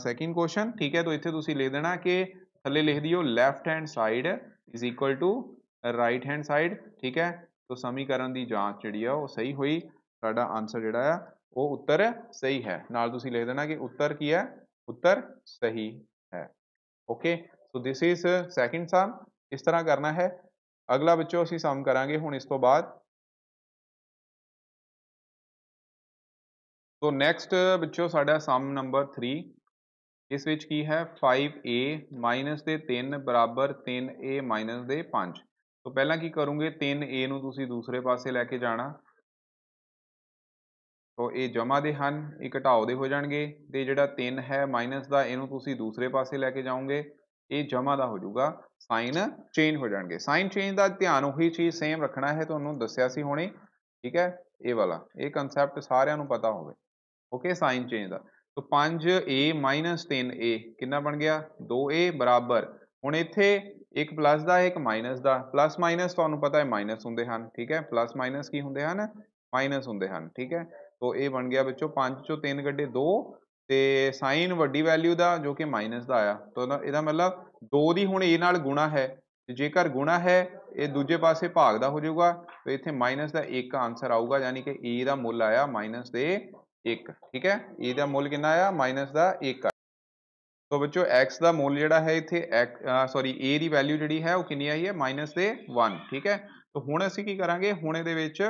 second question ਠੀਕ ਹੈ ਤੋ ਇੱਥੇ ਤੁਸੀਂ ਲੈ ਦੇਣਾ ਕਿ ਥੱਲੇ ਲਿਖ ਦਿਓ left hand side is equal to right hand side ਠੀਕ ਹੈ ਤੋ ਸਮੀਕਰਨ ਦੀ ਜਾਂਚ ਜਿਹੜੀ ਆ ਉਹ ਸਹੀ ਹੋਈ ਸਾਡਾ ਆਨਸਰ ਜਿਹੜਾ ਆ वो उत्तर सही है नाल तुम लिख देना कि उत्तर की है उत्तर सही है okay so this is second sum इस तरह करना है अगला बच्चों असं सम करा हूँ इस तो बाद तो नैक्सट बच्चों साढ़ा सम नंबर थ्री इस विच की है फाइव ए माइनस के तीन बराबर तीन ए माइनस के पाँच तो पहला की करूँगे तीन ए दूसरे पास लैके जाना ਸੋ ਇਹ ਜਮਾ ਦੇ ਹਨ ਇਹ ਘਟਾਓ ਦੇ ਹੋ ਜਾਣਗੇ ਤੇ ਜਿਹੜਾ 3 ਹੈ ਮਾਈਨਸ ਦਾ ਇਹਨੂੰ ਤੁਸੀਂ ਦੂਸਰੇ ਪਾਸੇ ਲੈ ਕੇ ਜਾਓਗੇ ਇਹ ਜਮਾ ਦਾ ਹੋ ਜਾਊਗਾ ਸਾਈਨ ਚੇਂਜ ਹੋ ਜਾਣਗੇ ਸਾਈਨ ਚੇਂਜ ਦਾ ਧਿਆਨ ਉਹੀ ਚੀਜ਼ ਸੇਮ ਰੱਖਣਾ ਹੈ ਤੁਹਾਨੂੰ ਦੱਸਿਆ ਸੀ ਹੁਣੇ ਠੀਕ ਹੈ ਇਹ ਵਾਲਾ ਇਹ ਕਨਸੈਪਟ ਸਾਰਿਆਂ ਨੂੰ ਪਤਾ ਹੋਵੇ ਓਕੇ ਸਾਈਨ ਚੇਂਜ ਦਾ ਸੋ 5a 3a ਕਿੰਨਾ ਬਣ ਗਿਆ 2a ਬਰਾਬਰ ਹੁਣ ਇੱਥੇ ਇੱਕ ਪਲੱਸ ਦਾ ਇੱਕ ਮਾਈਨਸ ਦਾ ਪਲੱਸ ਮਾਈਨਸ ਤੁਹਾਨੂੰ ਪਤਾ ਹੈ ਮਾਈਨਸ ਹੁੰਦੇ ਹਨ ਠੀਕ ਹੈ ਪਲੱਸ ਮਾਈਨਸ ਕੀ ਹੁੰਦੇ ਹਨ ਮਾਈਨਸ ਹੁੰਦੇ ਹਨ ਠੀਕ ਹੈ तो ए ਬਣ ਗਿਆ बच्चों 5 ਚੋਂ 3 ਗੱਡੇ 2 ਤੇ sin ਵੱਡੀ ਵੈਲਿਊ ਦਾ ਜੋ ਕਿ ਮਾਈਨਸ ਦਾ ਆਇਆ ਤਾਂ ਇਹਦਾ ਮਤਲਬ 2 ਦੀ ਹੁਣ a ਨਾਲ ਗੁਣਾ ਹੈ ਜੇਕਰ ਗੁਣਾ ਹੈ ਇਹ ਦੂਜੇ ਪਾਸੇ ਭਾਗ ਦਾ ਹੋ ਜਾਊਗਾ ਤੇ ਇੱਥੇ ਮਾਈਨਸ ਦਾ 1 ਆਨਸਰ ਆਊਗਾ ਯਾਨੀ ਕਿ a ਦਾ ਮੁੱਲ ਆਇਆ ਮਾਈਨਸ ਦੇ 1 ਠੀਕ ਹੈ a ਦਾ ਮੁੱਲ ਕਿੰਨਾ ਆਇਆ ਮਾਈਨਸ ਦਾ 1 ਸੋ ਬੱਚੋ x ਦਾ ਮੁੱਲ ਜਿਹੜਾ ਹੈ ਇੱਥੇ ਸੌਰੀ a ਦੀ ਵੈਲਿਊ ਜਿਹੜੀ ਹੈ ਉਹ ਕਿੰਨੀ ਆਈ ਹੈ ਮਾਈਨਸ ਦੇ 1 ਠੀਕ ਹੈ ਤਾਂ ਹੁਣ ਅਸੀਂ ਕੀ ਕਰਾਂਗੇ ਹੁਣ ਇਹਦੇ ਵਿੱਚ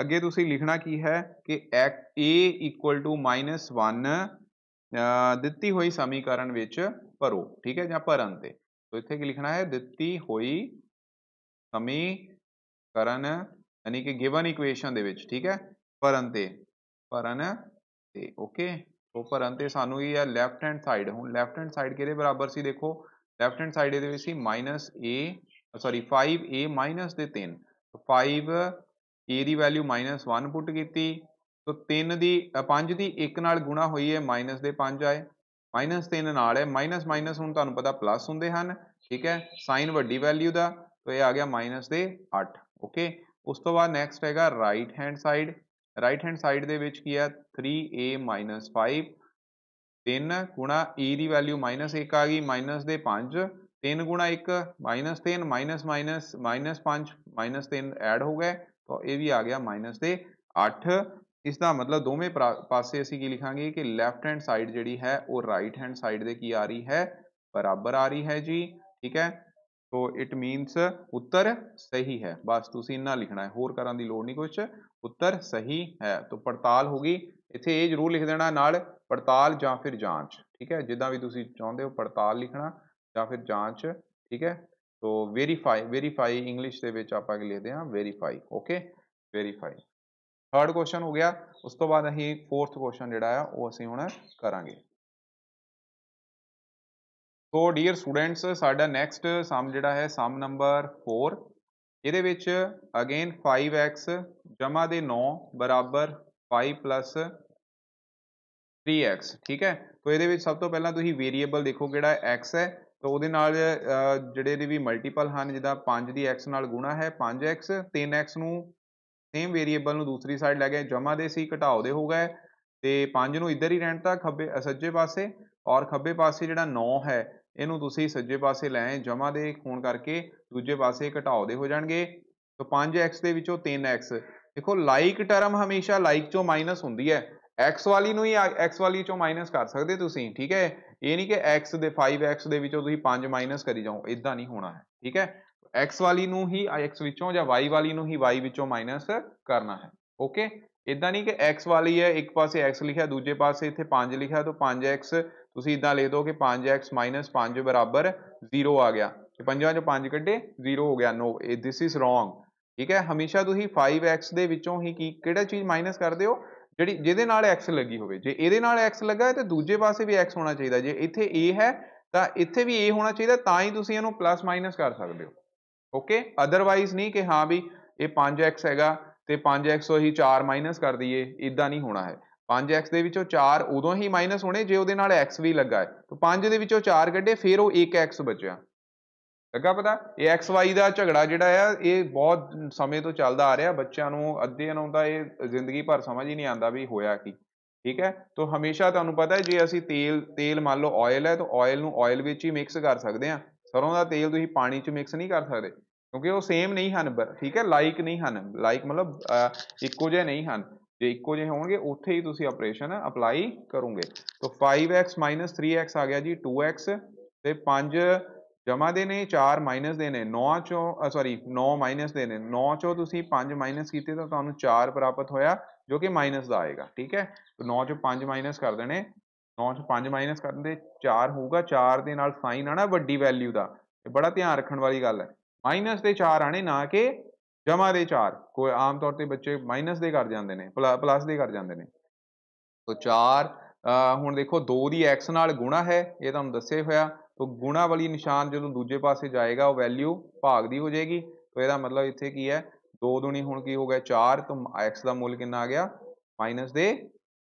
ਅੱਗੇ ਤੁਸੀਂ ਲਿਖਣਾ ਕੀ ਹੈ ਕਿ a ਇਕੁਅਲ ਟੂ -1 ਦਿੱਤੀ ਹੋਈ ਸਮੀਕਰਨ ਵਿੱਚ ਭਰੋ ਠੀਕ ਹੈ ਜਾਂ ਭਰਨ ਤੇ ਸੋ ਇੱਥੇ ਕੀ ਲਿਖਣਾ ਹੈ ਦਿੱਤੀ ਹੋਈ ਸਮੀਕਰਨ ਯਾਨੀ ਕਿ ਗਿਵਨ ਇਕੁਏਸ਼ਨ ਦੇ ਵਿੱਚ ਠੀਕ ਹੈ ਭਰਨ ਤੇ ਭਰਨ ਤੇ ਓਕੇ ਸੋ ਭਰਨ ਤੇ ਸਾਨੂੰ ਇਹ ਹੈ ਲੈਫਟ ਹੈਂਡ ਸਾਈਡ ਹੁਣ ਲੈਫਟ ਹੈਂਡ ਸਾਈਡ ਕਿਹਦੇ ਬਰਾਬਰ ਸੀ ਦੇਖੋ ਲੈਫਟ ਹੈਂਡ ਸਾਈਡ ਇਹਦੇ ਵਿੱਚ ਸੀ -a ਸੌਰੀ 5a ਦੇ 3 5 a ਦੀ ਵੈਲਿਊ -1 ਪੁੱਟ ਕੀਤੀ ਤਾਂ 3 ਦੀ 5 ਦੀ 1 ਨਾਲ ਗੁਣਾ ਹੋਈ ਹੈ ਮਾਈਨਸ ਦੇ 5 ਆਏ ਮਾਈਨਸ 3 ਨਾਲ ਹੈ ਮਾਈਨਸ ਮਾਈਨਸ ਹੁਣ ਤੁਹਾਨੂੰ ਪਤਾ ਪਲੱਸ ਹੁੰਦੇ ਹਨ ਠੀਕ ਹੈ ਸਾਈਨ ਵੱਡੀ ਵੈਲਿਊ ਦਾ ਤਾਂ ਇਹ ਆ ਗਿਆ ਮਾਈਨਸ ਦੇ 8 ਓਕੇ ਉਸ ਤੋਂ ਬਾਅਦ ਨੈਕਸਟ ਹੈਗਾ right hand side right hand side ਦੇ ਵਿੱਚ ਕੀ ਹੈ 3a 5 3 ਗੁਣਾ e ਦੀ ਵੈਲਿਊ -1 ਆ ਗਈ ਮਾਈਨਸ ਦੇ 5 3 ਗੁਣਾ 1 -3 5 3 ਐਡ ਹੋ ਗਏ ਤਾਂ ਇਹ ਵੀ ਆ ਗਿਆ ਮਾਈਨਸ ਤੇ 8 ਇਸ ਦਾ ਮਤਲਬ ਦੋਵੇਂ ਪਾਸੇ ਅਸੀਂ ਕੀ ਲਿਖਾਂਗੇ ਕਿ ਲੈਫਟ ਹੈਂਡ ਸਾਈਡ ਜਿਹੜੀ ਹੈ ਉਹ ਰਾਈਟ ਹੈਂਡ ਸਾਈਡ ਦੇ ਕੀ ਆ ਰਹੀ ਹੈ ਬਰਾਬਰ ਆ ਰਹੀ ਹੈ ਜੀ ਠੀਕ ਹੈ ਸੋ ਇਟ ਮੀਨਸ ਉੱਤਰ ਸਹੀ ਹੈ ਬਸ ਤੁਸੀਂ ਇੰਨਾ ਲਿਖਣਾ ਹੈ ਹੋਰ ਕਰਨ ਦੀ ਲੋੜ ਨਹੀਂ ਕੁਝ ਉੱਤਰ ਸਹੀ ਹੈ ਤਾਂ ਪੜਤਾਲ ਹੋ ਗਈ ਇੱਥੇ ਇਹ ਜ਼ਰੂਰ ਲਿਖ ਦੇਣਾ ਨਾਲ ਪੜਤਾਲ ਜਾਂ ਫਿਰ ਜਾਂਚ ਠੀਕ ਹੈ ਜਿੱਦਾਂ ਵੀ ਤੁਸੀਂ ਚਾਹੁੰਦੇ ਹੋ ਪੜਤਾਲ ਲਿਖਣਾ ਜਾਂ ਫਿਰ ਜਾਂਚ ਠੀਕ ਹੈ तो ਵੈਰੀਫਾਈ ਵੈਰੀਫਾਈ ਇੰਗਲਿਸ਼ ਦੇ ਵਿੱਚ ਆਪਾਂ ਕੀ ਲੈਦੇ ਹਾਂ verify okay verify third question ਹੋ ਗਿਆ ਉਸ ਤੋਂ ਬਾਅਦ ਅਸੀਂ ਫੋਰਥ ਕੁਐਸਚਨ ਜਿਹੜਾ ਆ ਉਹ ਅਸੀਂ ਹੁਣ ਕਰਾਂਗੇ ਸੋ ਡੀਅਰ ਸਟੂਡੈਂਟਸ ਸਾਡਾ ਨੈਕਸਟ ਸਮ ਜਿਹੜਾ ਹੈ ਸਮ ਨੰਬਰ 4 ਇਹਦੇ ਵਿੱਚ ਅਗੇਨ 5x ਜਮਾ ਦੇ 9 ਬਰਾਬਰ 5 3x ਠੀਕ ਹੈ ਤੋ ਇਹਦੇ ਵਿੱਚ ਸਭ ਤੋਂ ਪਹਿਲਾਂ ਤੁਸੀਂ ਵੇਰੀਏਬਲ ਦੇਖੋ ਕਿਹੜਾ x ਹੈ ਤੋ ਉਹਦੇ ਨਾਲ ਜਿਹੜੇ ਦੇ ਵੀ ਮਲਟੀਪਲ ਹਨ ਜਿਹਦਾ 5 ਦੀ x ਨਾਲ ਗੁਣਾ ਹੈ 5x 3x ਨੂੰ ਸੇਮ ਵੇਰੀਏਬਲ ਨੂੰ ਦੂਸਰੀ ਸਾਈਡ ਲੈ ਗਏ ਜਮਾ ਦੇ ਸੀ ਘਟਾਓ ਦੇ ਹੋ ਗਏ ਤੇ 5 ਨੂੰ ਇੱਧਰ ਹੀ ਰਹਿਣ ਤਾਂ ਖੱਬੇ ਸੱਜੇ ਪਾਸੇ ਔਰ ਖੱਬੇ ਪਾਸੇ ਜਿਹੜਾ 9 ਹੈ ਇਹਨੂੰ ਤੁਸੀਂ ਸੱਜੇ ਪਾਸੇ ਲੈ ਆਏ ਜਮਾ ਦੇ ਹੋਣ ਕਰਕੇ ਦੂਜੇ ਪਾਸੇ ਘਟਾਓ ਦੇ ਹੋ ਜਾਣਗੇ ਤੋ 5x ਦੇ ਵਿੱਚੋਂ 3x ਦੇਖੋ ਲਾਈਕ ਟਰਮ ਹਮੇਸ਼ਾ ਲਾਈਕ ਚੋਂ ਮਾਈਨਸ ਹੁੰਦੀ ਹੈ x ਵਾਲੀ ਨੂੰ ਹੀ x ਵਾਲੀ ਚੋਂ ਮਾਈਨਸ ਕਰ ਸਕਦੇ ਤੁਸੀਂ ਠੀਕ ਹੈ ਇਹ ਨਹੀਂ ਕਿ x ਦੇ 5x ਦੇ ਵਿੱਚੋਂ ਤੁਸੀਂ 5 ਮਾਈਨਸ ਕਰੀ ਜਾਓ ਇਦਾਂ ਨਹੀਂ ਹੋਣਾ ਹੈ ਠੀਕ ਹੈ x ਵਾਲੀ ਨੂੰ ਹੀ x ਵਿੱਚੋਂ ਜਾਂ y ਵਾਲੀ ਨੂੰ ਹੀ y ਵਿੱਚੋਂ ਮਾਈਨਸ ਕਰਨਾ ਹੈ ਓਕੇ ਇਦਾਂ ਨਹੀਂ ਕਿ x ਵਾਲੀ ਹੈ ਇੱਕ ਪਾਸੇ x ਲਿਖਿਆ ਦੂਜੇ ਪਾਸੇ ਇੱਥੇ 5 ਲਿਖਿਆ ਤਾਂ 5x ਤੁਸੀਂ ਇਦਾਂ ਲੈ ਦੋ ਕਿ 5x 5 ਬਰਾਬਰ 0 ਆ ਗਿਆ ਤੇ ਪੰਜਾਂ ਚੋਂ 5 ਕੱਢੇ 0 ਹੋ ਗਿਆ ਨੋ ਇਹ ਥਿਸ ਇਜ਼ ਰੋਂਗ ਠੀਕ ਹੈ ਹਮੇਸ਼ਾ ਤੁਸੀਂ 5x ਦੇ ਵਿੱਚੋਂ ਹੀ ਕੀ ਕਿਹੜਾ ਚੀਜ਼ ਮਾਈਨਸ ਕਰਦੇ ਹੋ ਜਿਹੜੀ ਜਿਹਦੇ ਨਾਲ x ਲੱਗੀ ਹੋਵੇ ਜੇ ਇਹਦੇ ਨਾਲ x ਲੱਗਾ ਹੈ ਤੇ ਦੂਜੇ ਪਾਸੇ ਵੀ x ਹੋਣਾ ਚਾਹੀਦਾ ਜੇ ਇੱਥੇ a ਹੈ ਤਾਂ ਇੱਥੇ ਵੀ a ਹੋਣਾ ਚਾਹੀਦਾ ਤਾਂ ਹੀ ਤੁਸੀਂ ਇਹਨੂੰ ਪਲੱਸ ਮਾਈਨਸ ਕਰ ਸਕਦੇ ਹੋ ਓਕੇ ਅਦਰਵਾਈਜ਼ ਨਹੀਂ ਕਿ ਹਾਂ ਵੀ ਇਹ 5x ਹੈਗਾ ਤੇ 5x ਤੋਂ ਹੀ 4 ਮਾਈਨਸ ਕਰ ਦਈਏ ਇਦਾਂ ਨਹੀਂ ਹੋਣਾ ਹੈ 5x ਦੇ ਵਿੱਚੋਂ 4 ਉਦੋਂ ਹੀ ਮਾਈਨਸ ਹੋਣੇ ਜੇ ਉਹਦੇ ਨਾਲ x ਵੀ ਲੱਗਾ ਹੈ ਤਾਂ 5 ਦੇ ਵਿੱਚੋਂ 4 ਕੱਢੇ ਫਿਰ ਉਹ 1x ਬਚਿਆ ਲੱਗਾ ਪਤਾ ਇਹ ਐਕਸ ਵਾਈ ਦਾ ਝਗੜਾ ਜਿਹੜਾ ਆ ਇਹ ਬਹੁਤ ਸਮੇਂ ਤੋਂ ਚੱਲਦਾ ਆ ਰਿਹਾ ਬੱਚਿਆਂ ਨੂੰ ਅਧਿਐਨ ਆਉਂਦਾ ਇਹ ਜ਼ਿੰਦਗੀ ਭਰ ਸਮਝ ਹੀ ਨਹੀਂ ਆਉਂਦਾ ਵੀ ਹੋਇਆ ਕੀ ਠੀਕ ਹੈ ਤੋਂ ਹਮੇਸ਼ਾ ਤੁਹਾਨੂੰ ਪਤਾ ਹੈ ਜੇ ਅਸੀਂ ਤੇਲ ਤੇਲ ਮੰਨ ਲਓ ਆਇਲ ਹੈ ਤਾਂ ਆਇਲ ਨੂੰ ਆਇਲ ਵਿੱਚ ਹੀ ਮਿਕਸ ਕਰ ਸਕਦੇ ਆ ਸਰੋਂ ਦਾ ਤੇਲ ਤੁਸੀਂ ਪਾਣੀ 'ਚ ਮਿਕਸ ਨਹੀਂ ਕਰ ਸਕਦੇ ਕਿਉਂਕਿ ਉਹ ਸੇਮ ਨਹੀਂ ਹਨ ਠੀਕ ਹੈ ਲਾਈਕ ਨਹੀਂ ਹਨ ਲਾਈਕ ਮਤਲਬ ਇੱਕੋ ਜਿਹੇ ਨਹੀਂ ਹਨ ਜੇ ਇੱਕੋ ਜਿਹੇ ਹੋਣਗੇ ਉੱਥੇ ਹੀ ਤੁਸੀਂ ਆਪਰੇਸ਼ਨ ਅਪਲਾਈ ਕਰੋਗੇ ਤੋਂ 5x 3x ਆ ਗਿਆ ਜੀ 2x ਤੇ 5 ਜਮਾ ਦੇ ਨੇ 4 ਮਾਈਨਸ ਦੇ ਨੇ 9 ਚੋਂ ਸੌਰੀ 9 ਮਾਈਨਸ ਦੇ ਨੇ 9 ਚੋਂ ਤੁਸੀਂ 5 ਮਾਈਨਸ ਕੀਤੇ ਤਾਂ ਤੁਹਾਨੂੰ 4 ਪ੍ਰਾਪਤ ਹੋਇਆ ਜੋ ਕਿ ਮਾਈਨਸ ਦਾ ਆਏਗਾ ਠੀਕ ਹੈ 9 ਚੋਂ 5 ਮਾਈਨਸ ਕਰ ਦੇਣੇ 9 ਚੋਂ 5 ਮਾਈਨਸ ਕਰਨ ਦੇ 4 ਹੋਊਗਾ 4 ਦੇ ਨਾਲ ਸਾਈਨ ਆਣਾ ਵੱਡੀ ਵੈਲਿਊ ਦਾ ਇਹ ਬੜਾ ਧਿਆਨ ਰੱਖਣ ਵਾਲੀ ਗੱਲ ਹੈ ਮਾਈਨਸ ਦੇ 4 ਆਣੇ ਨਾ ਕਿ ਜਮਾ ਦੇ 4 ਕੋਈ ਆਮ ਤੌਰ ਤੇ ਬੱਚੇ ਮਾਈਨਸ ਦੇ ਕਰ ਜਾਂਦੇ ਨੇ ਪਲੱਸ ਦੇ ਕਰ ਜਾਂਦੇ ਨੇ ਸੋ 4 ਹੁਣ ਦੇਖੋ 2 ਦੀ x ਨਾਲ ਗੁਣਾ ਹੈ ਇਹ ਤੁਹਾਨੂੰ ਦੱਸਿਆ ਹੋਇਆ ਤੋ ਗੁਣਾ ਵਾਲੀ ਨਿਸ਼ਾਨ ਜਦੋਂ ਦੂਜੇ ਪਾਸੇ ਜਾਏਗਾ ਉਹ ਵੈਲਿਊ ਭਾਗ ਦੀ ਹੋ ਜਾਏਗੀ ਤੋ ਇਹਦਾ ਮਤਲਬ ਇੱਥੇ ਕੀ ਹੈ 2 ਦੁਣੀ ਹੁਣ ਕੀ ਹੋ ਗਿਆ 4 ਤੋ x ਦਾ ਮੁੱਲ ਕਿੰਨਾ ਆ ਗਿਆ ਮਾਈਨਸ ਦੇ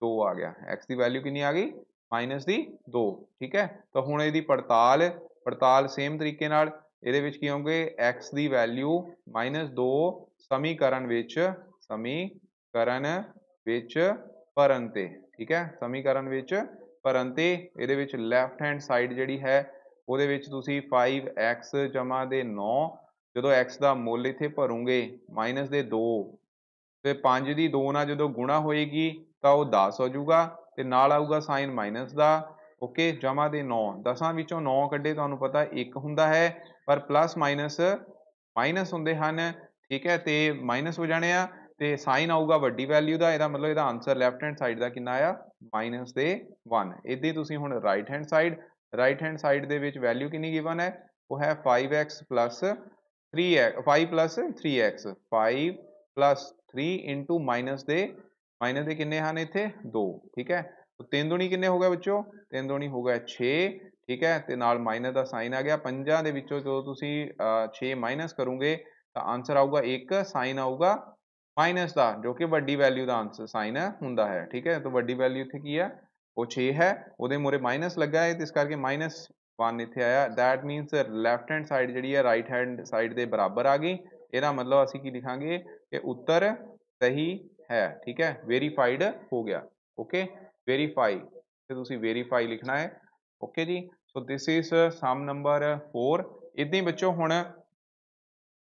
2 ਆ ਗਿਆ x ਦੀ ਵੈਲਿਊ ਕਿੰਨੀ ਆ ਗਈ ਮਾਈਨਸ ਦੀ 2 ਠੀਕ ਹੈ ਤਾਂ ਹੁਣ ਇਹਦੀ ਪੜਤਾਲ ਪੜਤਾਲ ਸੇਮ ਤਰੀਕੇ ਨਾਲ ਇਹਦੇ ਵਿੱਚ ਕੀ ਹੋਗੇ x ਦੀ ਵੈਲਿਊ -2 ਸਮੀਕਰਨ ਵਿੱਚ ਸਮੀਕਰਨ ਵਿੱਚ ਭਰਨ ਤੇ ਠੀਕ ਹੈ ਸਮੀਕਰਨ ਵਿੱਚ ਪਰੰਤੇ ਇਹਦੇ ਵਿੱਚ ਲੈਫਟ ਹੈਂਡ ਸਾਈਡ ਜਿਹੜੀ ਹੈ ਉਹਦੇ ਵਿੱਚ ਤੁਸੀਂ 5x ਜਮਾ ਦੇ 9 ਜਦੋਂ x ਦਾ ਮੁੱਲ ਇੱਥੇ ਭਰੋਗੇ ਮਾਈਨਸ ਦੇ 2 ਤੇ 5 ਦੀ 2 ਨਾਲ ਜਦੋਂ ਗੁਣਾ ਹੋਏਗੀ ਤਾਂ ਉਹ 10 ਹੋ ਜਾਊਗਾ ਤੇ ਨਾਲ ਆਊਗਾ ਸਾਈਨ ਮਾਈਨਸ ਦਾ ਓਕੇ ਜਮਾ ਦੇ 9 ਦਸਾਂ ਵਿੱਚੋਂ 9 ਕੱਢੇ ਤੁਹਾਨੂੰ ਪਤਾ 1 ਹੁੰਦਾ ਹੈ ਪਰ ਪਲੱਸ ਮਾਈਨਸ ਮਾਈਨਸ ਹੁੰਦੇ ਹਨ ਠੀਕ ਹੈ ਤੇ ਮਾਈਨਸ ਹੋ ਜਾਣੇ ਆ ਤੇ ਸਾਈਨ ਆਊਗਾ ਵੱਡੀ ਵੈਲਿਊ ਦਾ ਇਹਦਾ ਮਤਲਬ ਇਹਦਾ ਆਨਸਰ ਲੈਫਟ ਹੈਂਡ ਸਾਈਡ ਦਾ ਕਿੰਨਾ ਆਇਆ ਮਾਈਨਸ ਦੇ 1 ਇਹਦੇ ਤੁਸੀਂ ਹੁਣ right hand side right hand side ਦੇ ਵਿੱਚ ਵੈਲਿਊ ਕਿੰਨੀ ਗਿਵਨ ਹੈ ਉਹ ਹੈ 5x 3x 5 3x 5 3 ਦੇ ਮਾਈਨਸ ਦੇ ਕਿੰਨੇ ਹਨ ਇੱਥੇ 2 ਠੀਕ ਹੈ ਤਾਂ 3 ਦੁਣੀ ਕਿੰਨੇ ਹੋ ਗਏ ਬੱਚੋ 3 ਦੁਣੀ ਹੋ ਗਿਆ 6 ਠੀਕ ਹੈ ਤੇ ਨਾਲ ਮਾਈਨਸ ਦਾ ਸਾਈਨ ਆ ਗਿਆ ਪੰਜਾਂ ਦੇ ਵਿੱਚੋਂ ਜਦੋਂ ਤੁਸੀਂ 6 ਮਾਈਨਸ ਕਰੋਗੇ ਤਾਂ ਆਨਸਰ ਆਊਗਾ 1 ਸਾਈਨ ਆਊਗਾ ਮਾਈਨਸ ਦਾ ਜੋ ਕਿ ਵੱਡੀ ਵੈਲਿਊ ਦਾ ਆਨਸਰ ਸਾਈਨ ਹੁੰਦਾ ਹੈ ਠੀਕ ਹੈ ਤਾਂ ਵੱਡੀ ਵੈਲਿਊ ਇੱਥੇ ਕੀ ਹੈ ਉਹ 6 ਹੈ ਉਹਦੇ ਮੋਰੇ ਮਾਈਨਸ ਲੱਗਾ ਹੈ ਤੇ ਇਸ ਕਰਕੇ ਮਾਈਨਸ 1 ਇੱਥੇ ਆਇਆ that means left hand side ਜਿਹੜੀ ਹੈ ਰਾਈਟ ਹੈਂਡ ਸਾਈਡ ਦੇ ਬਰਾਬਰ ਆ ਗਈ ਇਹਦਾ ਮਤਲਬ ਅਸੀਂ ਕੀ ਲਿਖਾਂਗੇ ਕਿ ਉੱਤਰ ਸਹੀ ਹੈ ਠੀਕ ਹੈ ਵੈਰੀਫਾਈਡ ਹੋ ਗਿਆ ਓਕੇ ਵੈਰੀਫਾਈ ਤੇ ਤੁਸੀਂ ਵੈਰੀਫਾਈ ਲਿਖਣਾ ਹੈ ਓਕੇ ਜੀ so this is sum number 4 ਇਦਾਂ ਹੀ ਬੱਚੋ ਹੁਣ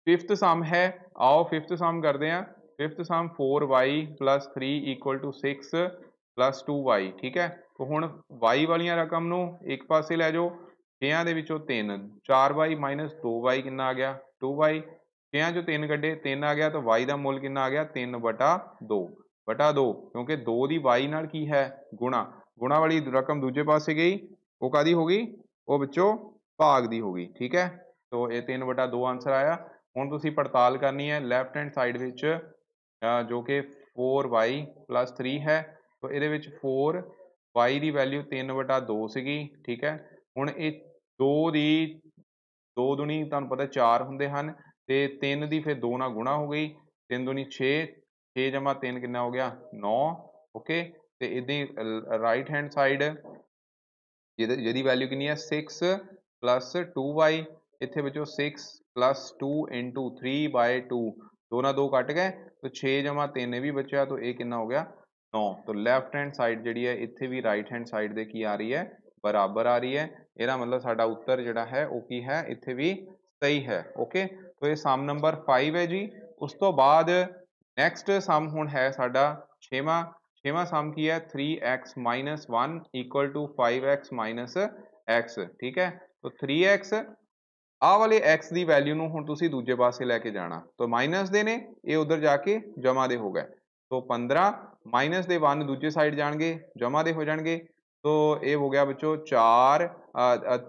ਫਿਫਥ ਸਮ ਹੈ ਆਓ ਫਿਫਥ ਸਮ ਕਰਦੇ ਆਂ ਫਿਫਥ ਸਮ 4y 3 6 2y ਠੀਕ ਹੈ ਤਾਂ ਹੁਣ y ਵਾਲੀਆਂ ਰਕਮ ਨੂੰ ਇੱਕ ਪਾਸੇ ਲੈ ਜਾਓ 6 ਦੇ ਵਿੱਚੋਂ 3 4y 2y ਕਿੰਨਾ ਆ ਗਿਆ 2y 6 ਚੋਂ 3 ਕੱਢੇ 3 ਆ ਗਿਆ ਤਾਂ y ਦਾ ਮੁੱਲ ਕਿੰਨਾ ਆ ਗਿਆ 3 ਬਟਾ 2 ਬਟਾ 2 ਕਿਉਂਕਿ 2 ਦੀ y ਨਾਲ ਕੀ ਹੈ ਗੁਣਾ ਗੁਣਾ ਵਾਲੀ ਰਕਮ ਦੂਜੇ ਪਾਸੇ ਗਈ ਉਹ ਕਾਦੀ ਹੋ ਗਈ ਉਹ ਵਿੱਚੋਂ ਭਾਗ ਦੀ ਹੋ ਗਈ ਠੀਕ ਹੈ ਤਾਂ ਇਹ 3 ਬਟਾ 2 ਆਨਸਰ ਆਇਆ ਹੁਣ ਤੁਸੀਂ ਪੜਤਾਲ ਕਰਨੀ ਹੈ ਲੈਫਟ ਹੈਂਡ ਸਾਈਡ ਵਿੱਚ ਜੋ ਕਿ 4y 3 ਹੈ ਸੋ ਇਹਦੇ ਵਿੱਚ 4y ਦੀ ਵੈਲਿਊ 3/2 ਸੀਗੀ ਠੀਕ ਹੈ ਹੁਣ ਇਹ 2 ਦੀ 2 ਦੁਨੀ ਤੁਹਾਨੂੰ ਪਤਾ 4 ਹੁੰਦੇ ਹਨ ਤੇ 3 ਦੀ ਫਿਰ 2 ਨਾਲ ਗੁਣਾ ਹੋ ਗਈ 3 ਦੁਨੀ 6 6 ਜਮਾ 3 ਕਿੰਨਾ ਹੋ ਗਿਆ 9 ਓਕੇ ਤੇ ਇਹਦੀ ਰਾਈਟ ਹੈਂਡ ਸਾਈਡ ਜਿਹਦੀ ਵੈਲਿਊ ਕਿੰਨੀ ਹੈ 6 2y ਇੱਥੇ ਵਿੱਚੋਂ 6 2 3 2 2 ਨਾਲ ਕੱਟ ਗਏ तो छे जमा तीन भी बचा तो यह कि हो गया नौ तो लैफ्ट हैंड साइड जी है इतने भी राइट हैंड साइड दे आ रही है बराबर आ रही है यहाँ मतलब साढ़ा उत्तर जोड़ा है वह की है इतने भी सही है ओके तो यह सम नंबर फाइव है जी उस तो बाद नैक्सट सम हूँ है साढ़ा छेव छेव सम की है three x minus one equal to five x minus x ठीक है तो थ्री एक्स ਆਹ ਵਾਲੇ x ਦੀ ਵੈਲਿਊ ਨੂੰ ਹੁਣ ਤੁਸੀਂ ਦੂਜੇ ਪਾਸੇ ਲੈ ਕੇ ਜਾਣਾ ਤਾਂ ਮਾਈਨਸ ਦੇ ਨੇ ਇਹ ਉਧਰ ਜਾ ਕੇ ਜਮਾ ਦੇ ਹੋ ਗਏ ਤਾਂ 15 ਮਾਈਨਸ ਦੇ 1 ਦੂਜੇ ਸਾਈਡ ਜਾਣਗੇ ਜਮਾ ਦੇ ਹੋ ਜਾਣਗੇ ਤਾਂ ਇਹ ਹੋ ਗਿਆ ਬੱਚੋ 4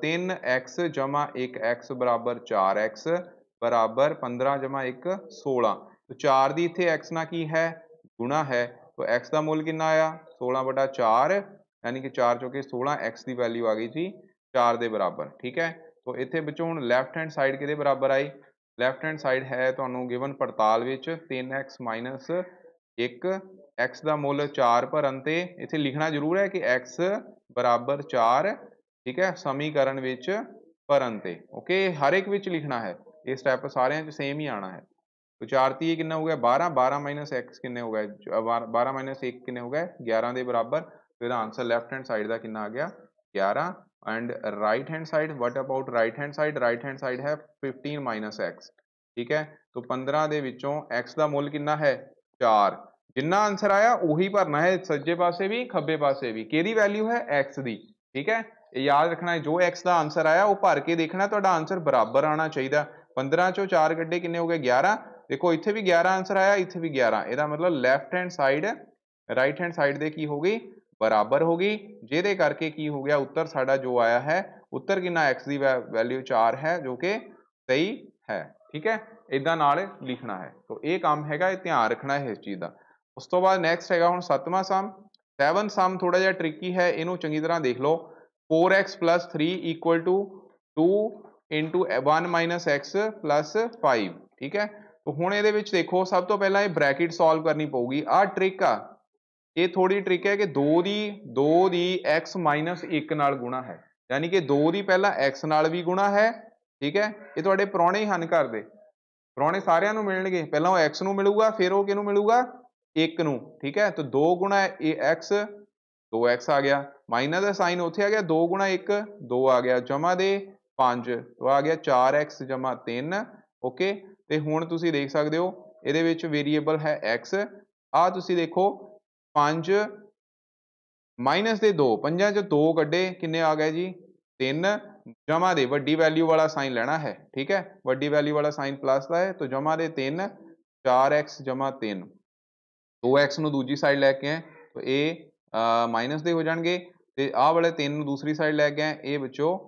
3x 1x 4x 15 1 16 ਤਾਂ 4 ਦੀ ਇੱਥੇ x ਨਾਲ ਕੀ ਹੈ ਗੁਣਾ ਹੈ ਤਾਂ x ਦਾ ਮੁੱਲ ਕਿੰਨਾ ਆਇਆ 16 4 ਯਾਨੀ ਕਿ 4 ਚੋਕੇ 16 x ਦੀ ਵੈਲਿਊ ਆ ਗਈ ਸੀ 4 ਦੇ ਬਰਾਬਰ ਠੀਕ ਹੈ ਸੋ ਇੱਥੇ ਵਿੱਚੋਂ ਹੁਣ ਲੈਫਟ ਹੈਂਡ ਸਾਈਡ ਕਿਹਦੇ ਬਰਾਬਰ ਆਈ ਲੈਫਟ ਹੈਂਡ ਸਾਈਡ ਹੈ ਤੁਹਾਨੂੰ ਗਿਵਨ ਪੜਤਾਲ ਵਿੱਚ 3x 1 x ਦਾ ਮੁੱਲ 4 ਭਰਨ ਤੇ ਇੱਥੇ ਲਿਖਣਾ ਜ਼ਰੂਰ ਹੈ ਕਿ x 4 ਠੀਕ ਹੈ ਸਮੀਕਰਨ ਵਿੱਚ ਭਰਨ ਤੇ ਓਕੇ ਹਰ ਇੱਕ ਵਿੱਚ ਲਿਖਣਾ ਹੈ ਇਹ ਸਟੈਪ ਸਾਰਿਆਂ 'ਚ ਸੇਮ ਹੀ ਆਣਾ ਹੈ ਤੋ 4 3 ਕਿੰਨਾ ਹੋ ਗਿਆ 12 12 x ਕਿੰਨੇ ਹੋ ਗਿਆ 12 1 ਕਿੰਨੇ ਹੋ ਗਿਆ 11 ਦੇ ਬਰਾਬਰ ਫਿਰ ਇਹਦਾ ਆਨਸਰ ਲੈਫਟ ਹੈਂਡ ਸਾਈਡ ਦਾ ਕਿੰਨਾ ਆ ਗਿਆ 11 and right hand side what about right hand side right hand side ਹੈ 15 x ਠੀਕ ਹੈ ਤੋਂ 15 ਦੇ ਵਿੱਚੋਂ x ਦਾ ਮੁੱਲ ਕਿੰਨਾ ਹੈ 4 ਜਿੰਨਾ ਆਨਸਰ ਆਇਆ ਉਹੀ ਭਰਨਾ ਹੈ ਸੱਜੇ ਪਾਸੇ ਵੀ ਖੱਬੇ ਪਾਸੇ ਵੀ ਕਿਹਦੀ ਵੈਲਿਊ ਹੈ x ਦੀ ਠੀਕ ਹੈ ਇਹ ਯਾਦ ਰੱਖਣਾ ਹੈ ਜੋ x ਦਾ ਆਨਸਰ ਆਇਆ ਉਹ ਭਰ ਕੇ ਦੇਖਣਾ ਤੁਹਾਡਾ ਆਨਸਰ ਬਰਾਬਰ ਆਣਾ ਚਾਹੀਦਾ 15 ਚੋਂ 4 ਗੱਡੇ ਕਿੰਨੇ ਹੋ ਗਏ 11 ਦੇਖੋ ਇੱਥੇ ਵੀ 11 ਆਨਸਰ ਆਇਆ ਇੱਥੇ ਵੀ 11 ਇਹਦਾ ਮਤਲਬ left hand side right hand side ਦੇ ਕੀ ਹੋ ਗਈ ਬਰਾਬਰ ਹੋ ਗਈ ਜਿਹਦੇ ਕਰਕੇ ਕੀ ਹੋ ਗਿਆ ਉੱਤਰ ਸਾਡਾ ਜੋ ਆਇਆ ਹੈ ਉੱਤਰ ਕਿੰਨਾ x ਦੀ ਵੈਲਿਊ 4 ਹੈ ਜੋ ਕਿ ਸਹੀ ਹੈ ਠੀਕ ਹੈ ਇਦਾਂ ਨਾਲ ਲਿਖਣਾ ਹੈ ਸੋ ਇਹ ਕੰਮ ਹੈਗਾ ਇਹ ਧਿਆਨ ਰੱਖਣਾ ਹੈ ਇਸ ਚੀਜ਼ ਦਾ ਉਸ ਤੋਂ ਬਾਅਦ ਨੈਕਸਟ ਹੈਗਾ ਹੁਣ ਸੱਤਵਾਂ ਸਮ 7 ਸਮ ਥੋੜਾ ਜਿਹਾ ਟ੍ਰਿਕੀ ਹੈ ਇਹਨੂੰ ਚੰਗੀ ਤਰ੍ਹਾਂ ਦੇਖ ਲਓ 4x 3 2 1 x 5 ਠੀਕ ਹੈ ਤੋ ਹੁਣ ਇਹਦੇ ਵਿੱਚ ਦੇਖੋ ਸਭ ਤੋਂ ਪਹਿਲਾਂ ਇਹ ਬ੍ਰੈਕਟ ਸੋਲਵ ਕਰਨੀ ਪਊਗੀ ਆਹ ਟ੍ਰਿਕ ਆ ਇਹ ਥੋੜੀ ਟ੍ਰਿਕ ਹੈ ਕਿ 2 ਦੀ 2 ਦੀ x 1 ਨਾਲ ਗੁਣਾ ਹੈ ਯਾਨੀ ਕਿ 2 ਦੀ ਪਹਿਲਾਂ x ਨਾਲ ਵੀ ਗੁਣਾ ਹੈ ਠੀਕ ਹੈ ਇਹ ਤੁਹਾਡੇ ਪੁਰਾਣੇ ਹੀ ਹਨ ਕਰਦੇ ਪੁਰਾਣੇ ਸਾਰਿਆਂ ਨੂੰ ਮਿਲਣਗੇ ਪਹਿਲਾਂ ਉਹ x ਨੂੰ ਮਿਲੂਗਾ ਫਿਰ ਉਹ ਕਿਹਨੂੰ ਮਿਲੂਗਾ 1 ਨੂੰ ਠੀਕ ਹੈ ਤਾਂ 2 ਗੁਣਾ ਇਹ x 2x ਆ ਗਿਆ ਮਾਈਨਸ ਦਾ ਸਾਈਨ ਉੱਥੇ ਆ ਗਿਆ 2 ਗੁਣਾ 1 2 ਆ ਗਿਆ ਜਮਾ ਦੇ 5 ਤੋਂ ਆ ਗਿਆ 4x 3 ਓਕੇ ਤੇ ਹੁਣ ਤੁਸੀਂ ਦੇਖ ਸਕਦੇ ਹੋ ਇਹਦੇ ਵਿੱਚ ਵੇਰੀਏਬਲ ਹੈ x ਆ ਤੁਸੀਂ ਦੇਖੋ 5 ਮਾਈਨਸ ਦੇ 2 ਪੰਜਾਂ ਚੋਂ 2 ਕੱਢੇ ਕਿੰਨੇ ਆ ਗਏ ਜੀ 3 ਜਮਾ ਦੇ ਵੱਡੀ ਵੈਲਿਊ ਵਾਲਾ ਸਾਈਨ ਲੈਣਾ ਹੈ ਠੀਕ ਹੈ ਵੱਡੀ ਵੈਲਿਊ ਵਾਲਾ ਸਾਈਨ ਪਲੱਸ ਦਾ ਹੈ ਤਾਂ ਜਮਾ ਦੇ 3 4x 3 2x ਨੂੰ ਦੂਜੀ ਸਾਈਡ ਲੈ ਕੇ ਆਏ ਤਾਂ ਇਹ ਮਾਈਨਸ ਦੇ ਹੋ ਜਾਣਗੇ ਤੇ ਆਹ ਵਾਲੇ 3 ਨੂੰ ਦੂਸਰੀ ਸਾਈਡ ਲੈ ਕੇ ਆਏ ਇਹ ਵਿੱਚੋਂ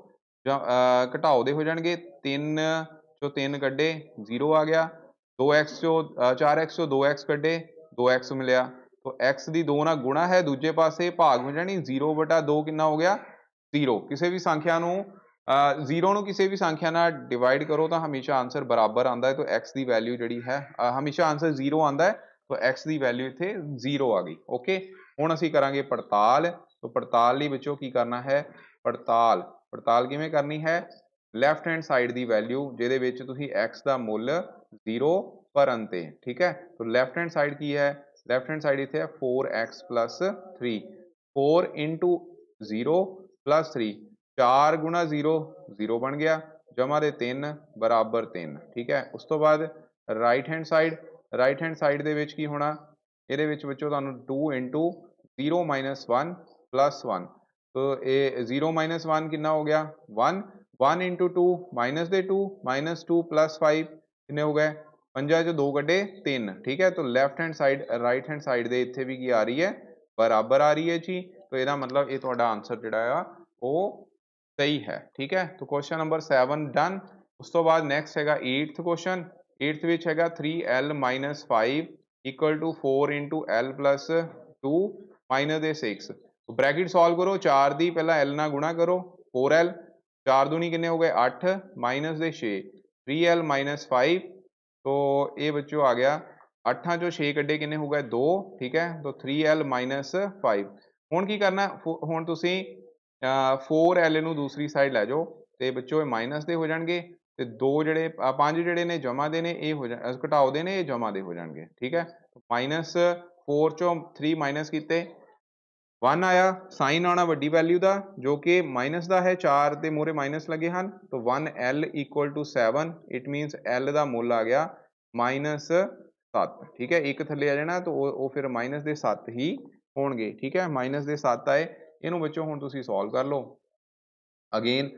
ਘਟਾਓ ਦੇ ਹੋ ਜਾਣਗੇ 3 ਚੋਂ 3 ਕੱਢੇ 0 ਆ ਗਿਆ 2x ਚੋਂ 4x ਚੋਂ 2x ਕੱਢੇ 2x ਮਿਲਿਆ ਤੋ x ਦੀ 2 ਨਾਲ ਗੁਣਾ ਹੈ ਦੂਜੇ ਪਾਸੇ ਭਾਗ ਜਾਣੀ 0 ਬਟਾ 2 ਕਿੰਨਾ ਹੋ ਗਿਆ 0 ਕਿਸੇ ਵੀ ਸੰਖਿਆ ਨੂੰ 0 ਨੂੰ ਕਿਸੇ ਵੀ ਸੰਖਿਆ ਨਾਲ ਡਿਵਾਈਡ ਕਰੋ ਤਾਂ ਹਮੇਸ਼ਾ ਆਨਸਰ ਬਰਾਬਰ ਆਂਦਾ ਹੈ ਤੋ x ਦੀ ਵੈਲਿਊ ਜਿਹੜੀ ਹੈ ਹਮੇਸ਼ਾ ਆਨਸਰ 0 ਆਂਦਾ ਹੈ ਤੋ x ਦੀ ਵੈਲਿਊ ਇੱਥੇ 0 ਆ ਗਈ ਓਕੇ ਹੁਣ ਅਸੀਂ ਕਰਾਂਗੇ ਪੜਤਾਲ ਤੋ ਪੜਤਾਲ ਲਈ ਵਿੱਚੋਂ ਕੀ ਕਰਨਾ ਹੈ ਪੜਤਾਲ ਪੜਤਾਲ ਕਿਵੇਂ ਕਰਨੀ ਹੈ ਲੈਫਟ ਹੈਂਡ ਸਾਈਡ ਦੀ ਵੈਲਿਊ ਜਿਹਦੇ ਵਿੱਚ ਤੁਸੀਂ x ਦਾ ਮੁੱਲ 0 ਭਰਨ ਤੇ ਠੀਕ ਹੈ ਤੋ ਲੈਫਟ ਹੈਂਡ ਸਾਈਡ ਕੀ ਹੈ लेफ्ट हैंड साइड इतने four x plus three four into zero plus three चार गुणा जीरो जीरो बन गया जमा दे तीन बराबर तीन ठीक है उस तो बाद right hand side right hand side के होना ये बचो थानू two into zero minus one plus one तो ये जीरो माइनस वन कि हो गया one one into two minus दे two minus two plus five किन्ने हो गए ਪੰਜਾਂ ਚੋਂ ਦੋ ਕੱਢੇ ਤਿੰਨ ਠੀਕ ਹੈ ਤਾਂ left hand side right hand side ਦੇ ਇੱਥੇ ਵੀ ਕੀ ਆ ਰਹੀ ਹੈ ਬਰਾਬਰ ਆ ਰਹੀ ਹੈ ਜੀ ਤਾਂ ਇਹਦਾ ਮਤਲਬ ਇਹ ਤੁਹਾਡਾ ਆਨਸਰ ਜਿਹੜਾ ਆ ਉਹ ਸਹੀ ਹੈ ਠੀਕ ਹੈ ਤਾਂ ਕੁਐਸਚਨ ਨੰਬਰ 7 ਡਨ ਉਸ ਤੋਂ ਬਾਅਦ ਨੈਕਸਟ ਹੈਗਾ 8th ਕੁਐਸਚਨ 8th ਵਿੱਚ ਹੈਗਾ 3l 5 4 l 2 6 6 ਬ੍ਰੈਕਟ ਸੋਲਵ ਕਰੋ 4 ਦੀ ਪਹਿਲਾਂ l ਨਾਲ ਗੁਣਾ ਕਰੋ 4l 4 ਦੂਣੀ ਕਿੰਨੇ ਹੋ ਗਏ 8 ਦੇ 6 3l 5 ਤੋ ਇਹ ਬੱਚੋ ਆ ਗਿਆ 8 ਚੋਂ 6 ਕੱਢੇ ਕਿੰਨੇ ਹੋ ਗਏ 2 ਠੀਕ ਹੈ ਤਾਂ 3l 5 ਹੁਣ ਕੀ ਕਰਨਾ ਹੁਣ ਤੁਸੀਂ 4l ਨੂੰ ਦੂਸਰੀ ਸਾਈਡ ਲੈ ਜਾਓ ਤੇ ਬੱਚੋ ਇਹ ਮਾਈਨਸ ਦੇ ਹੋ ਜਾਣਗੇ ਤੇ ਦੋ ਜਿਹੜੇ ਪੰਜ ਜਿਹੜੇ ਨੇ ਜਮਾ ਦੇ ਨੇ ਇਹ ਹੋ ਜਾਣ ਘਟਾਓ ਦੇ ਨੇ ਇਹ ਜਮਾ ਦੇ ਹੋ ਜਾਣਗੇ ਠੀਕ ਹੈ ਮਾਈਨਸ 4 ਚੋਂ 3 ਮਾਈਨਸ ਕੀਤੇ 1 ਆਇਆ ਸਾਈਨ ਆਉਣਾ ਵੱਡੀ ਵੈਲਿਊ ਦਾ ਜੋ ਕਿ ਮਾਈਨਸ ਦਾ ਹੈ 4 ਦੇ ਮੂਰੇ ਮਾਈਨਸ ਲੱਗੇ ਹਨ ਤਾਂ 1l 7 ਇਟ ਮੀਨਸ l ਦਾ ਮੁੱਲ ਆ ਗਿਆ -7 ਠੀਕ ਹੈ ਇੱਕ ਥੱਲੇ ਆ ਜਾਣਾ ਤਾਂ ਉਹ ਫਿਰ ਮਾਈਨਸ ਦੇ 7 ਹੀ ਹੋਣਗੇ ਠੀਕ ਹੈ ਮਾਈਨਸ ਦੇ 7 ਆਏ ਇਹਨੂੰ ਬੱਚੋ ਹੁਣ ਤੁਸੀਂ ਸੋਲਵ ਕਰ ਲਓ ਅਗੇਨ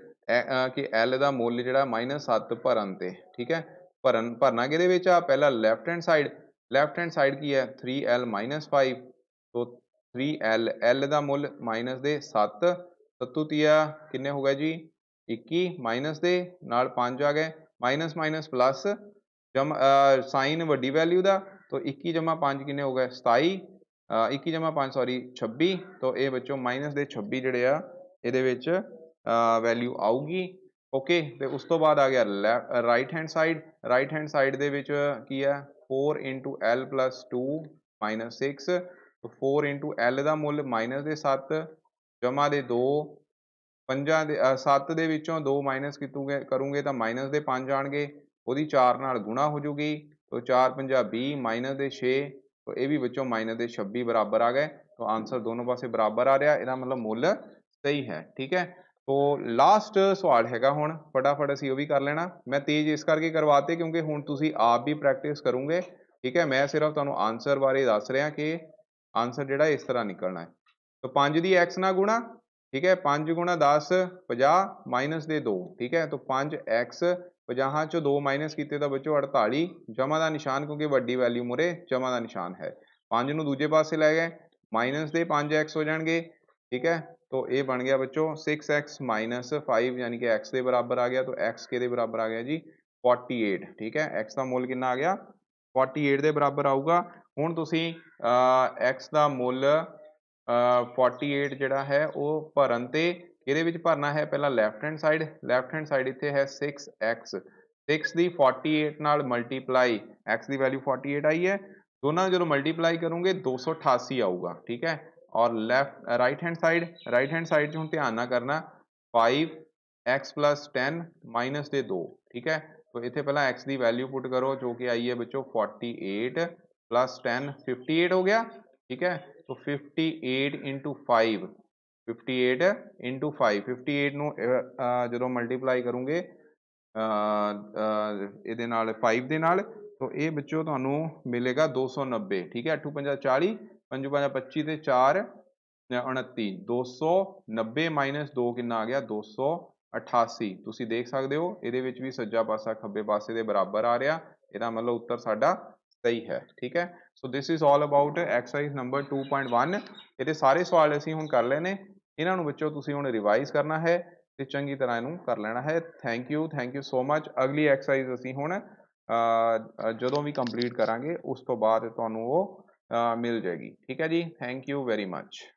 ਕਿ l ਦਾ ਮੁੱਲ ਜਿਹੜਾ -7 ਭਰਨ ਤੇ ਠੀਕ ਹੈ ਭਰਨ ਭਰਨਾ ਕਿਹਦੇ ਵਿੱਚ ਆ ਪਹਿਲਾਂ left hand side left hand side ਕੀ ਹੈ 3l 5 ਤੋਂ 3l l ਦਾ ਮੁੱਲ ਮਾਈਨਸ ਦੇ 7 ਸੱਤੂ ਤੀਆ ਕਿੰਨੇ ਹੋ ਗਏ ਜੀ 21 ਮਾਈਨਸ ਦੇ ਨਾਲ 5 ਆ ਗਏ ਮਾਈਨਸ ਮਾਈਨਸ ਪਲੱਸ ਜਮ ਸਾਈਨ ਵੱਡੀ ਵੈਲਿਊ ਦਾ ਤਾਂ 21 5 ਕਿੰਨੇ ਹੋ ਗਏ 27 21 5 ਸੌਰੀ 26 ਤਾਂ ਇਹ ਬੱਚੋ ਮਾਈਨਸ ਦੇ 26 ਜਿਹੜੇ ਆ ਇਹਦੇ ਵਿੱਚ ਵੈਲਿਊ ਆਊਗੀ ਓਕੇ ਤੇ ਉਸ ਤੋਂ ਬਾਅਦ ਆ ਗਿਆ right hand side right hand side ਦੇ ਵਿੱਚ ਕੀ ਹੈ 4 l 2 6 ਸੋ 4 L ਦਾ ਮੁੱਲ ਮਾਈਨਸ ਦੇ 7 ਜਮਾ ਦੇ 2 ਪੰਜਾਂ ਦੇ 7 ਦੇ ਵਿੱਚੋਂ 2 ਮਾਈਨਸ ਕੀਤੂਗੇ ਕਰੂਗੇ ਤਾਂ ਮਾਈਨਸ ਦੇ 5 ਆਣਗੇ ਉਹਦੀ 4 ਨਾਲ ਗੁਣਾ ਹੋ ਜੂਗੀ ਤੋ 4 5 20 ਮਾਈਨਸ ਦੇ 6 ਤੋ ਇਹ ਵੀ ਵਿੱਚੋਂ ਮਾਈਨਸ ਦੇ 26 ਬਰਾਬਰ ਆ ਗਏ ਤੋ ਆਨਸਰ ਦੋਨੋਂ ਪਾਸੇ ਬਰਾਬਰ ਆ ਰਿਹਾ ਇਹਦਾ ਮਤਲਬ ਮੁੱਲ ਸਹੀ ਹੈ ਠੀਕ ਹੈ ਤੋ ਲਾਸਟ ਸਵਾਲ ਹੈਗਾ ਹੁਣ ਫਟਾਫਟ ਅਸੀਂ ਉਹ ਵੀ ਕਰ ਲੈਣਾ ਮੈਂ ਤੇਜ਼ ਇਸ ਕਰਕੇ ਕਰਵਾਤੇ ਕਿਉਂਕਿ ਹੁਣ ਤੁਸੀਂ ਆਪ ਵੀ ਪ੍ਰੈਕਟਿਸ ਕਰੋਗੇ ਠੀਕ ਹੈ ਮੈਂ ਸਿਰਫ ਤੁਹਾਨੂੰ ਆਨਸਰ ਬਾਰੇ ਦੱਸ ਰਿਹਾ ਕਿ ਆਨਸਰ ਜਿਹੜਾ ਇਸ ਤਰ੍ਹਾਂ ਨਿਕਲਣਾ ਹੈ ਤਾਂ 5 ਦੀ x ਨਾਲ ਗੁਣਾ ਠੀਕ ਹੈ 5 ਗੁਣਾ 10 50 ਮਾਈਨਸ ਦੇ 2 ਠੀਕ ਹੈ ਤਾਂ 5x 50 ਚੋਂ 2 ਮਾਈਨਸ ਕੀਤੇ ਤਾਂ ਬੱਚੋ 48 ਜਮਾ ਦਾ ਨਿਸ਼ਾਨ ਕਿਉਂਕਿ ਵੱਡੀ ਵੈਲਿਊ ਮੁਰੇ ਜਮਾ ਦਾ ਨਿਸ਼ਾਨ ਹੈ 5 ਨੂੰ ਦੂਜੇ ਪਾਸੇ ਲੈ ਗਏ ਮਾਈਨਸ ਦੇ 5x ਹੋ ਜਾਣਗੇ ਠੀਕ ਹੈ ਤਾਂ ਇਹ ਬਣ ਗਿਆ ਬੱਚੋ 6x 5 ਯਾਨੀ ਕਿ x ਦੇ ਬਰਾਬਰ ਆ ਗਿਆ ਤਾਂ x ਕਿਹਦੇ ਦੇ ਬਰਾਬਰ ਆ ਗਿਆ ਜੀ 48 ਠੀਕ ਹੈ x ਦਾ ਮੁੱਲ ਕਿੰਨਾ ਆ ਗਿਆ 48 ਦੇ ਬਰਾਬਰ ਆਊਗਾ ਹੁਣ ਤੁਸੀਂ x ਦਾ ਮੁੱਲ 48 ਜਿਹੜਾ ਹੈ ਉਹ ਭਰਨ ਤੇ ਇਹਦੇ ਵਿੱਚ ਭਰਨਾ ਹੈ ਪਹਿਲਾਂ left hand side left hand side ਇੱਥੇ ਹੈ 6x 6 ਦੀ 48 ਨਾਲ ਮਲਟੀਪਲਾਈ x ਦੀ ਵੈਲਿਊ 48 ਆਈ ਹੈ ਦੋਨਾਂ ਜਦੋਂ ਮਲਟੀਪਲਾਈ ਕਰੋਗੇ 288 ਆਊਗਾ ਠੀਕ ਹੈ ਔਰ left right hand side right hand side 'ਚ ਹੁਣ ਧਿਆਨ ਨਾ ਕਰਨਾ 5x 10 ਮਾਈਨਸ ਦੇ 2 ਠੀਕ ਹੈ ਤੋ ਇੱਥੇ ਪਹਿਲਾਂ x ਦੀ ਵੈਲਿਊ ਪੁੱਟ ਕਰੋ ਜੋ ਕਿ ਆਈ ਹੈ ਬੱਚੋ 48 प्लस टेन फिफ्टी एट हो गया ठीक है तो fifty eight into five fifty 58 into 5 58 ਨੂੰ ਜਦੋਂ ਮਲਟੀਪਲਾਈ ਕਰੋਗੇ ਇਹਦੇ ਨਾਲ 5 ਦੇ ਨਾਲ ਤਾਂ ਇਹ ਵਿੱਚੋਂ ਤੁਹਾਨੂੰ ਮਿਲੇਗਾ 290 ਠੀਕ ਹੈ 8 5 40 5 5 25 ਤੇ 4 29 290 ਮਾਈਨਸ 2 ਕਿੰਨਾ ਆ ਗਿਆ 288 ਤੁਸੀਂ ਦੇਖ ਸਕਦੇ ਹੋ ਇਹਦੇ ਵਿੱਚ ਵੀ ਸੱਜਾ ਪਾਸਾ ਖੱਬੇ ਪਾਸੇ ਦੇ ਬਰਾਬਰ ਆ ਰਿਹਾ ਇਹਦਾ ਮਤਲਬ ਉੱਤਰ ਸਾਡਾ ਸਹੀ ਹੈ ਠੀਕ ਹੈ so this is all about exercise number 2.1 ਇਹਦੇ ਸਾਰੇ ਸਵਾਲ ਅਸੀਂ ਹੁਣ ਕਰ ਲਏ ਨੇ ਇਹਨਾਂ ਨੂੰ ਵਿੱਚੋਂ ਤੁਸੀਂ ਹੁਣ ਰਿਵਾਈਜ਼ ਕਰਨਾ ਹੈ ਤੇ ਚੰਗੀ ਤਰ੍ਹਾਂ ਇਹਨੂੰ ਕਰ ਲੈਣਾ ਹੈ thank you thank you so much ਅਗਲੀ ਐਕਸਰਸਾਈਜ਼ ਅਸੀਂ ਹੁਣ ਜਦੋਂ ਵੀ ਕੰਪਲੀਟ ਕਰਾਂਗੇ ਉਸ ਤੋਂ ਬਾਅਦ ਤੁਹਾਨੂੰ ਉਹ ਮਿਲ ਜਾਏਗੀ ਠੀਕ ਹੈ ਜੀ ਥੈਂਕ ਯੂ ਵੈਰੀ ਮਚ